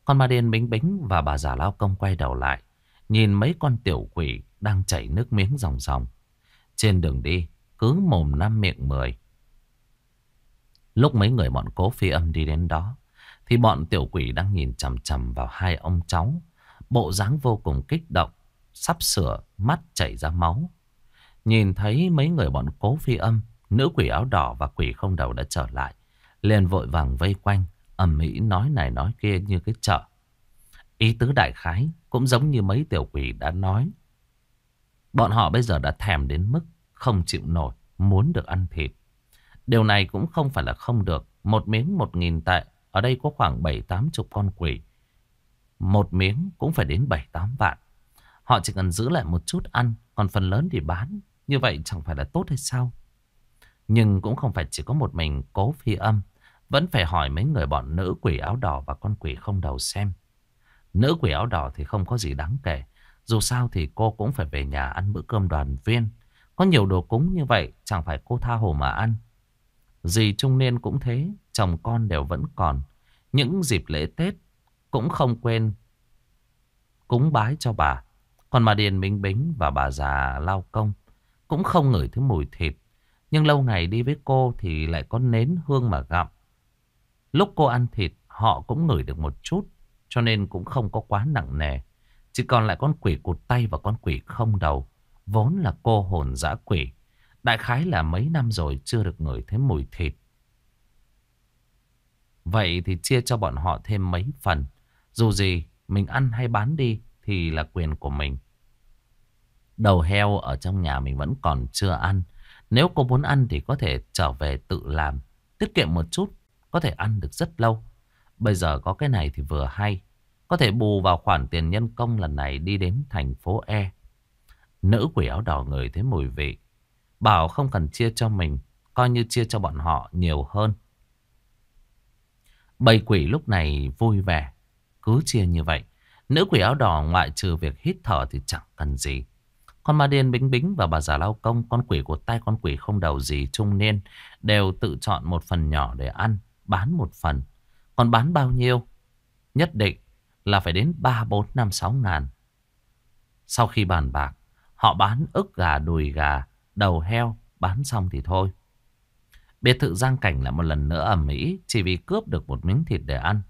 Con ma đen bính bính và bà già lao công quay đầu lại. Nhìn mấy con tiểu quỷ đang chảy nước miếng ròng ròng. Trên đường đi, cứ mồm năm miệng mười. Lúc mấy người bọn cố phi âm đi đến đó, thì bọn tiểu quỷ đang nhìn chằm chằm vào hai ông cháu Bộ dáng vô cùng kích động Sắp sửa mắt chảy ra máu Nhìn thấy mấy người bọn cố phi âm Nữ quỷ áo đỏ và quỷ không đầu đã trở lại liền vội vàng vây quanh ầm mỹ nói này nói kia như cái chợ Ý tứ đại khái cũng giống như mấy tiểu quỷ đã nói Bọn họ bây giờ đã thèm đến mức không chịu nổi Muốn được ăn thịt Điều này cũng không phải là không được Một miếng một nghìn tệ Ở đây có khoảng bảy tám chục con quỷ một miếng cũng phải đến 7-8 vạn. Họ chỉ cần giữ lại một chút ăn, còn phần lớn thì bán. Như vậy chẳng phải là tốt hay sao? Nhưng cũng không phải chỉ có một mình cố phi âm. Vẫn phải hỏi mấy người bọn nữ quỷ áo đỏ và con quỷ không đầu xem. Nữ quỷ áo đỏ thì không có gì đáng kể. Dù sao thì cô cũng phải về nhà ăn bữa cơm đoàn viên. Có nhiều đồ cúng như vậy chẳng phải cô tha hồ mà ăn. Dì trung niên cũng thế, chồng con đều vẫn còn. Những dịp lễ Tết cũng không quên cúng bái cho bà. Còn mà Điền Minh Bính và bà già lao công cũng không ngửi thứ mùi thịt. Nhưng lâu ngày đi với cô thì lại có nến hương mà gặm. Lúc cô ăn thịt họ cũng ngửi được một chút cho nên cũng không có quá nặng nề. Chỉ còn lại con quỷ cụt tay và con quỷ không đầu. Vốn là cô hồn dã quỷ. Đại khái là mấy năm rồi chưa được ngửi thấy mùi thịt. Vậy thì chia cho bọn họ thêm mấy phần. Dù gì, mình ăn hay bán đi thì là quyền của mình. Đầu heo ở trong nhà mình vẫn còn chưa ăn. Nếu cô muốn ăn thì có thể trở về tự làm. Tiết kiệm một chút, có thể ăn được rất lâu. Bây giờ có cái này thì vừa hay. Có thể bù vào khoản tiền nhân công lần này đi đến thành phố E. Nữ quỷ áo đỏ người thấy mùi vị. Bảo không cần chia cho mình, coi như chia cho bọn họ nhiều hơn. Bầy quỷ lúc này vui vẻ. Cứ chia như vậy Nữ quỷ áo đỏ ngoại trừ việc hít thở thì chẳng cần gì Con ma điên bính bính và bà già lao công Con quỷ của tay con quỷ không đầu gì trung niên Đều tự chọn một phần nhỏ để ăn Bán một phần Còn bán bao nhiêu Nhất định là phải đến 3, 4, 5, 6 ngàn Sau khi bàn bạc Họ bán ức gà, đùi gà, đầu heo Bán xong thì thôi Biệt thự Giang Cảnh là một lần nữa ở mỹ Chỉ vì cướp được một miếng thịt để ăn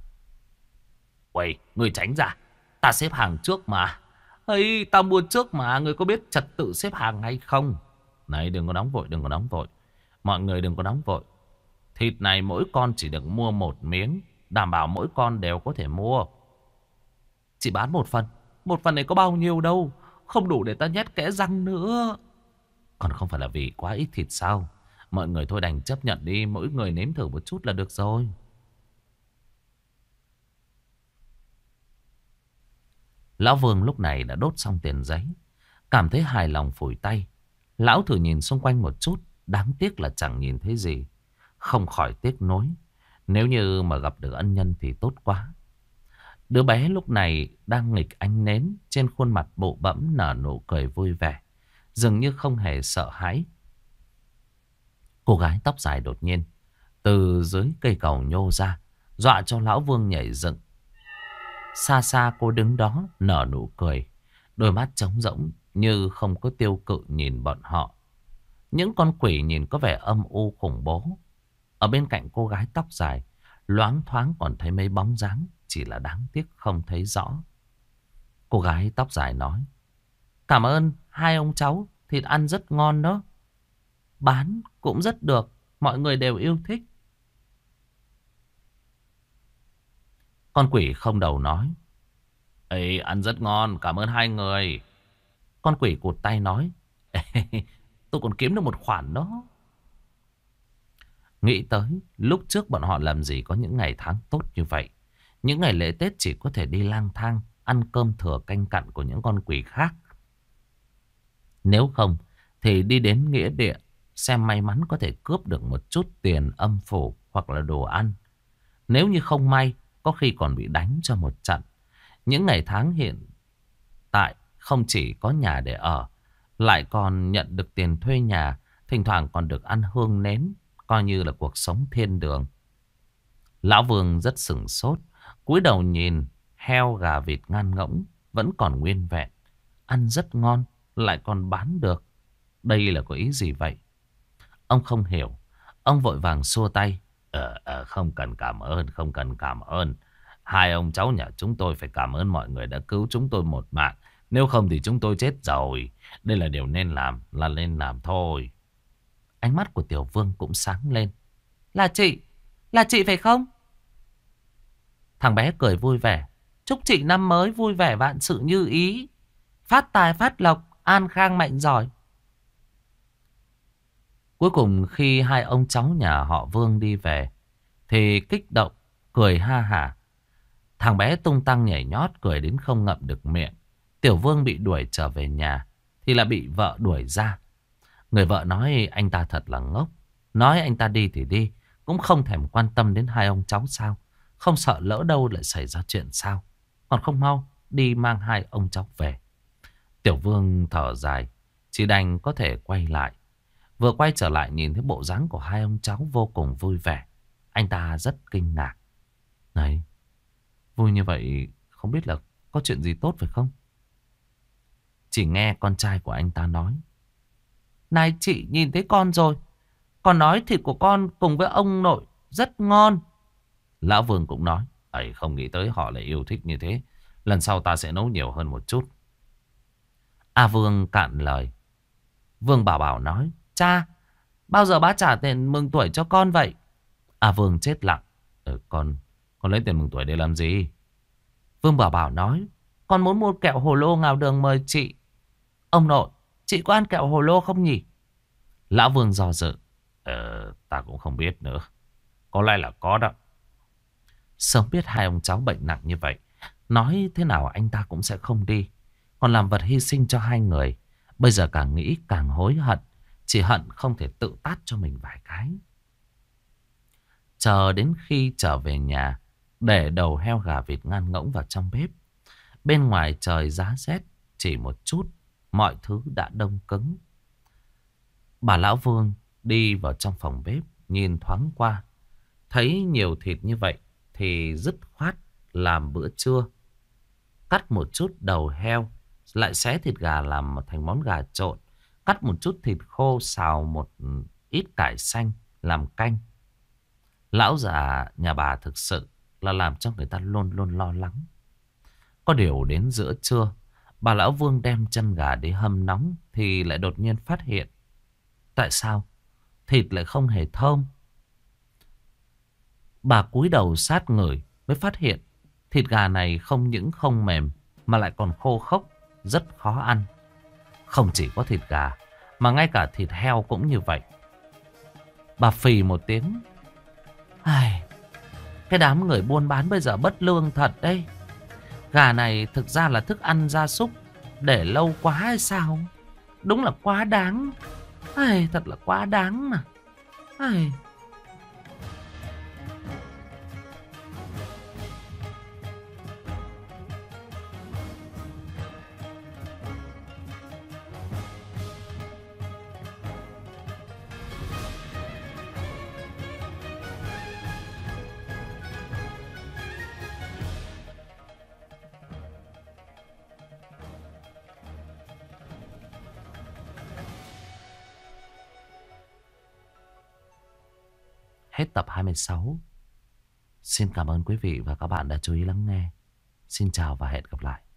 Uầy, người tránh ra. Ta xếp hàng trước mà. ấy ta mua trước mà. Người có biết trật tự xếp hàng hay không? Này, đừng có nóng vội, đừng có nóng vội. Mọi người đừng có nóng vội. Thịt này mỗi con chỉ được mua một miếng. Đảm bảo mỗi con đều có thể mua. Chỉ bán một phần. Một phần này có bao nhiêu đâu. Không đủ để ta nhét kẽ răng nữa. Còn không phải là vì quá ít thịt sao? Mọi người thôi đành chấp nhận đi. Mỗi người nếm thử một chút là được rồi. Lão Vương lúc này đã đốt xong tiền giấy. Cảm thấy hài lòng phủi tay. Lão thử nhìn xung quanh một chút. Đáng tiếc là chẳng nhìn thấy gì. Không khỏi tiếc nối. Nếu như mà gặp được ân nhân thì tốt quá. Đứa bé lúc này đang nghịch ánh nến. Trên khuôn mặt bộ bẫm nở nụ cười vui vẻ. Dường như không hề sợ hãi. Cô gái tóc dài đột nhiên. Từ dưới cây cầu nhô ra. Dọa cho lão vương nhảy dựng Xa xa cô đứng đó nở nụ cười. Đôi mắt trống rỗng như không có tiêu cự nhìn bọn họ. Những con quỷ nhìn có vẻ âm u khủng bố. Ở bên cạnh cô gái tóc dài, loáng thoáng còn thấy mấy bóng dáng, chỉ là đáng tiếc không thấy rõ. Cô gái tóc dài nói, cảm ơn hai ông cháu, thịt ăn rất ngon đó. Bán cũng rất được, mọi người đều yêu thích. Con quỷ không đầu nói. Ê, ăn rất ngon, cảm ơn hai người. Con quỷ cụt tay nói. tôi còn kiếm được một khoản đó. Nghĩ tới, lúc trước bọn họ làm gì có những ngày tháng tốt như vậy. Những ngày lễ Tết chỉ có thể đi lang thang, ăn cơm thừa canh cặn của những con quỷ khác. Nếu không, thì đi đến nghĩa địa, xem may mắn có thể cướp được một chút tiền âm phủ hoặc là đồ ăn. Nếu như không may, có khi còn bị đánh cho một trận Những ngày tháng hiện tại Không chỉ có nhà để ở Lại còn nhận được tiền thuê nhà Thỉnh thoảng còn được ăn hương nến Coi như là cuộc sống thiên đường Lão Vương rất sừng sốt cúi đầu nhìn Heo gà vịt ngan ngỗng Vẫn còn nguyên vẹn Ăn rất ngon Lại còn bán được Đây là có ý gì vậy Ông không hiểu Ông vội vàng xua tay Ờ, ờ, không cần cảm ơn, không cần cảm ơn. Hai ông cháu nhà chúng tôi phải cảm ơn mọi người đã cứu chúng tôi một mạng. Nếu không thì chúng tôi chết rồi. Đây là điều nên làm, là nên làm thôi. Ánh mắt của Tiểu Vương cũng sáng lên. Là chị, là chị phải không? Thằng bé cười vui vẻ. Chúc chị năm mới vui vẻ vạn sự như ý. Phát tài phát lộc, an khang mạnh giỏi. Cuối cùng khi hai ông cháu nhà họ Vương đi về Thì kích động Cười ha hả Thằng bé tung tăng nhảy nhót Cười đến không ngậm được miệng Tiểu Vương bị đuổi trở về nhà Thì là bị vợ đuổi ra Người vợ nói anh ta thật là ngốc Nói anh ta đi thì đi Cũng không thèm quan tâm đến hai ông cháu sao Không sợ lỡ đâu lại xảy ra chuyện sao Còn không mau Đi mang hai ông cháu về Tiểu Vương thở dài Chỉ đành có thể quay lại Vừa quay trở lại nhìn thấy bộ dáng của hai ông cháu vô cùng vui vẻ. Anh ta rất kinh ngạc. Này, vui như vậy không biết là có chuyện gì tốt phải không? Chỉ nghe con trai của anh ta nói. Này chị nhìn thấy con rồi. Còn nói thịt của con cùng với ông nội rất ngon. Lão Vương cũng nói. ấy không nghĩ tới họ lại yêu thích như thế. Lần sau ta sẽ nấu nhiều hơn một chút. A Vương cạn lời. Vương Bảo Bảo nói. Cha, bao giờ bác trả tiền mừng tuổi cho con vậy? À Vương chết lặng. Ừ, con, con lấy tiền mừng tuổi để làm gì? Vương Bảo Bảo nói, con muốn mua kẹo hồ lô ngào đường mời chị. Ông nội, chị có ăn kẹo hồ lô không nhỉ? Lão Vương dò dự. Ờ, ta cũng không biết nữa. Có lẽ là có đó. Sớm biết hai ông cháu bệnh nặng như vậy, nói thế nào anh ta cũng sẽ không đi. Còn làm vật hy sinh cho hai người. Bây giờ càng nghĩ càng hối hận. Chỉ hận không thể tự tát cho mình vài cái. Chờ đến khi trở về nhà, để đầu heo gà vịt ngăn ngỗng vào trong bếp. Bên ngoài trời giá rét, chỉ một chút, mọi thứ đã đông cứng. Bà Lão Vương đi vào trong phòng bếp, nhìn thoáng qua. Thấy nhiều thịt như vậy thì dứt khoát làm bữa trưa. Cắt một chút đầu heo, lại xé thịt gà làm thành món gà trộn. Cắt một chút thịt khô xào một ừ, ít cải xanh làm canh. Lão già nhà bà thực sự là làm cho người ta luôn luôn lo lắng. Có điều đến giữa trưa, bà lão vương đem chân gà để hâm nóng thì lại đột nhiên phát hiện. Tại sao? Thịt lại không hề thơm. Bà cúi đầu sát người mới phát hiện thịt gà này không những không mềm mà lại còn khô khốc, rất khó ăn. Không chỉ có thịt gà, mà ngay cả thịt heo cũng như vậy. Bà phì một tiếng. Ai, cái đám người buôn bán bây giờ bất lương thật đấy. Gà này thực ra là thức ăn gia súc, để lâu quá hay sao? Đúng là quá đáng. Ai, thật là quá đáng mà. Ai... 26. Xin cảm ơn quý vị và các bạn đã chú ý lắng nghe. Xin chào và hẹn gặp lại.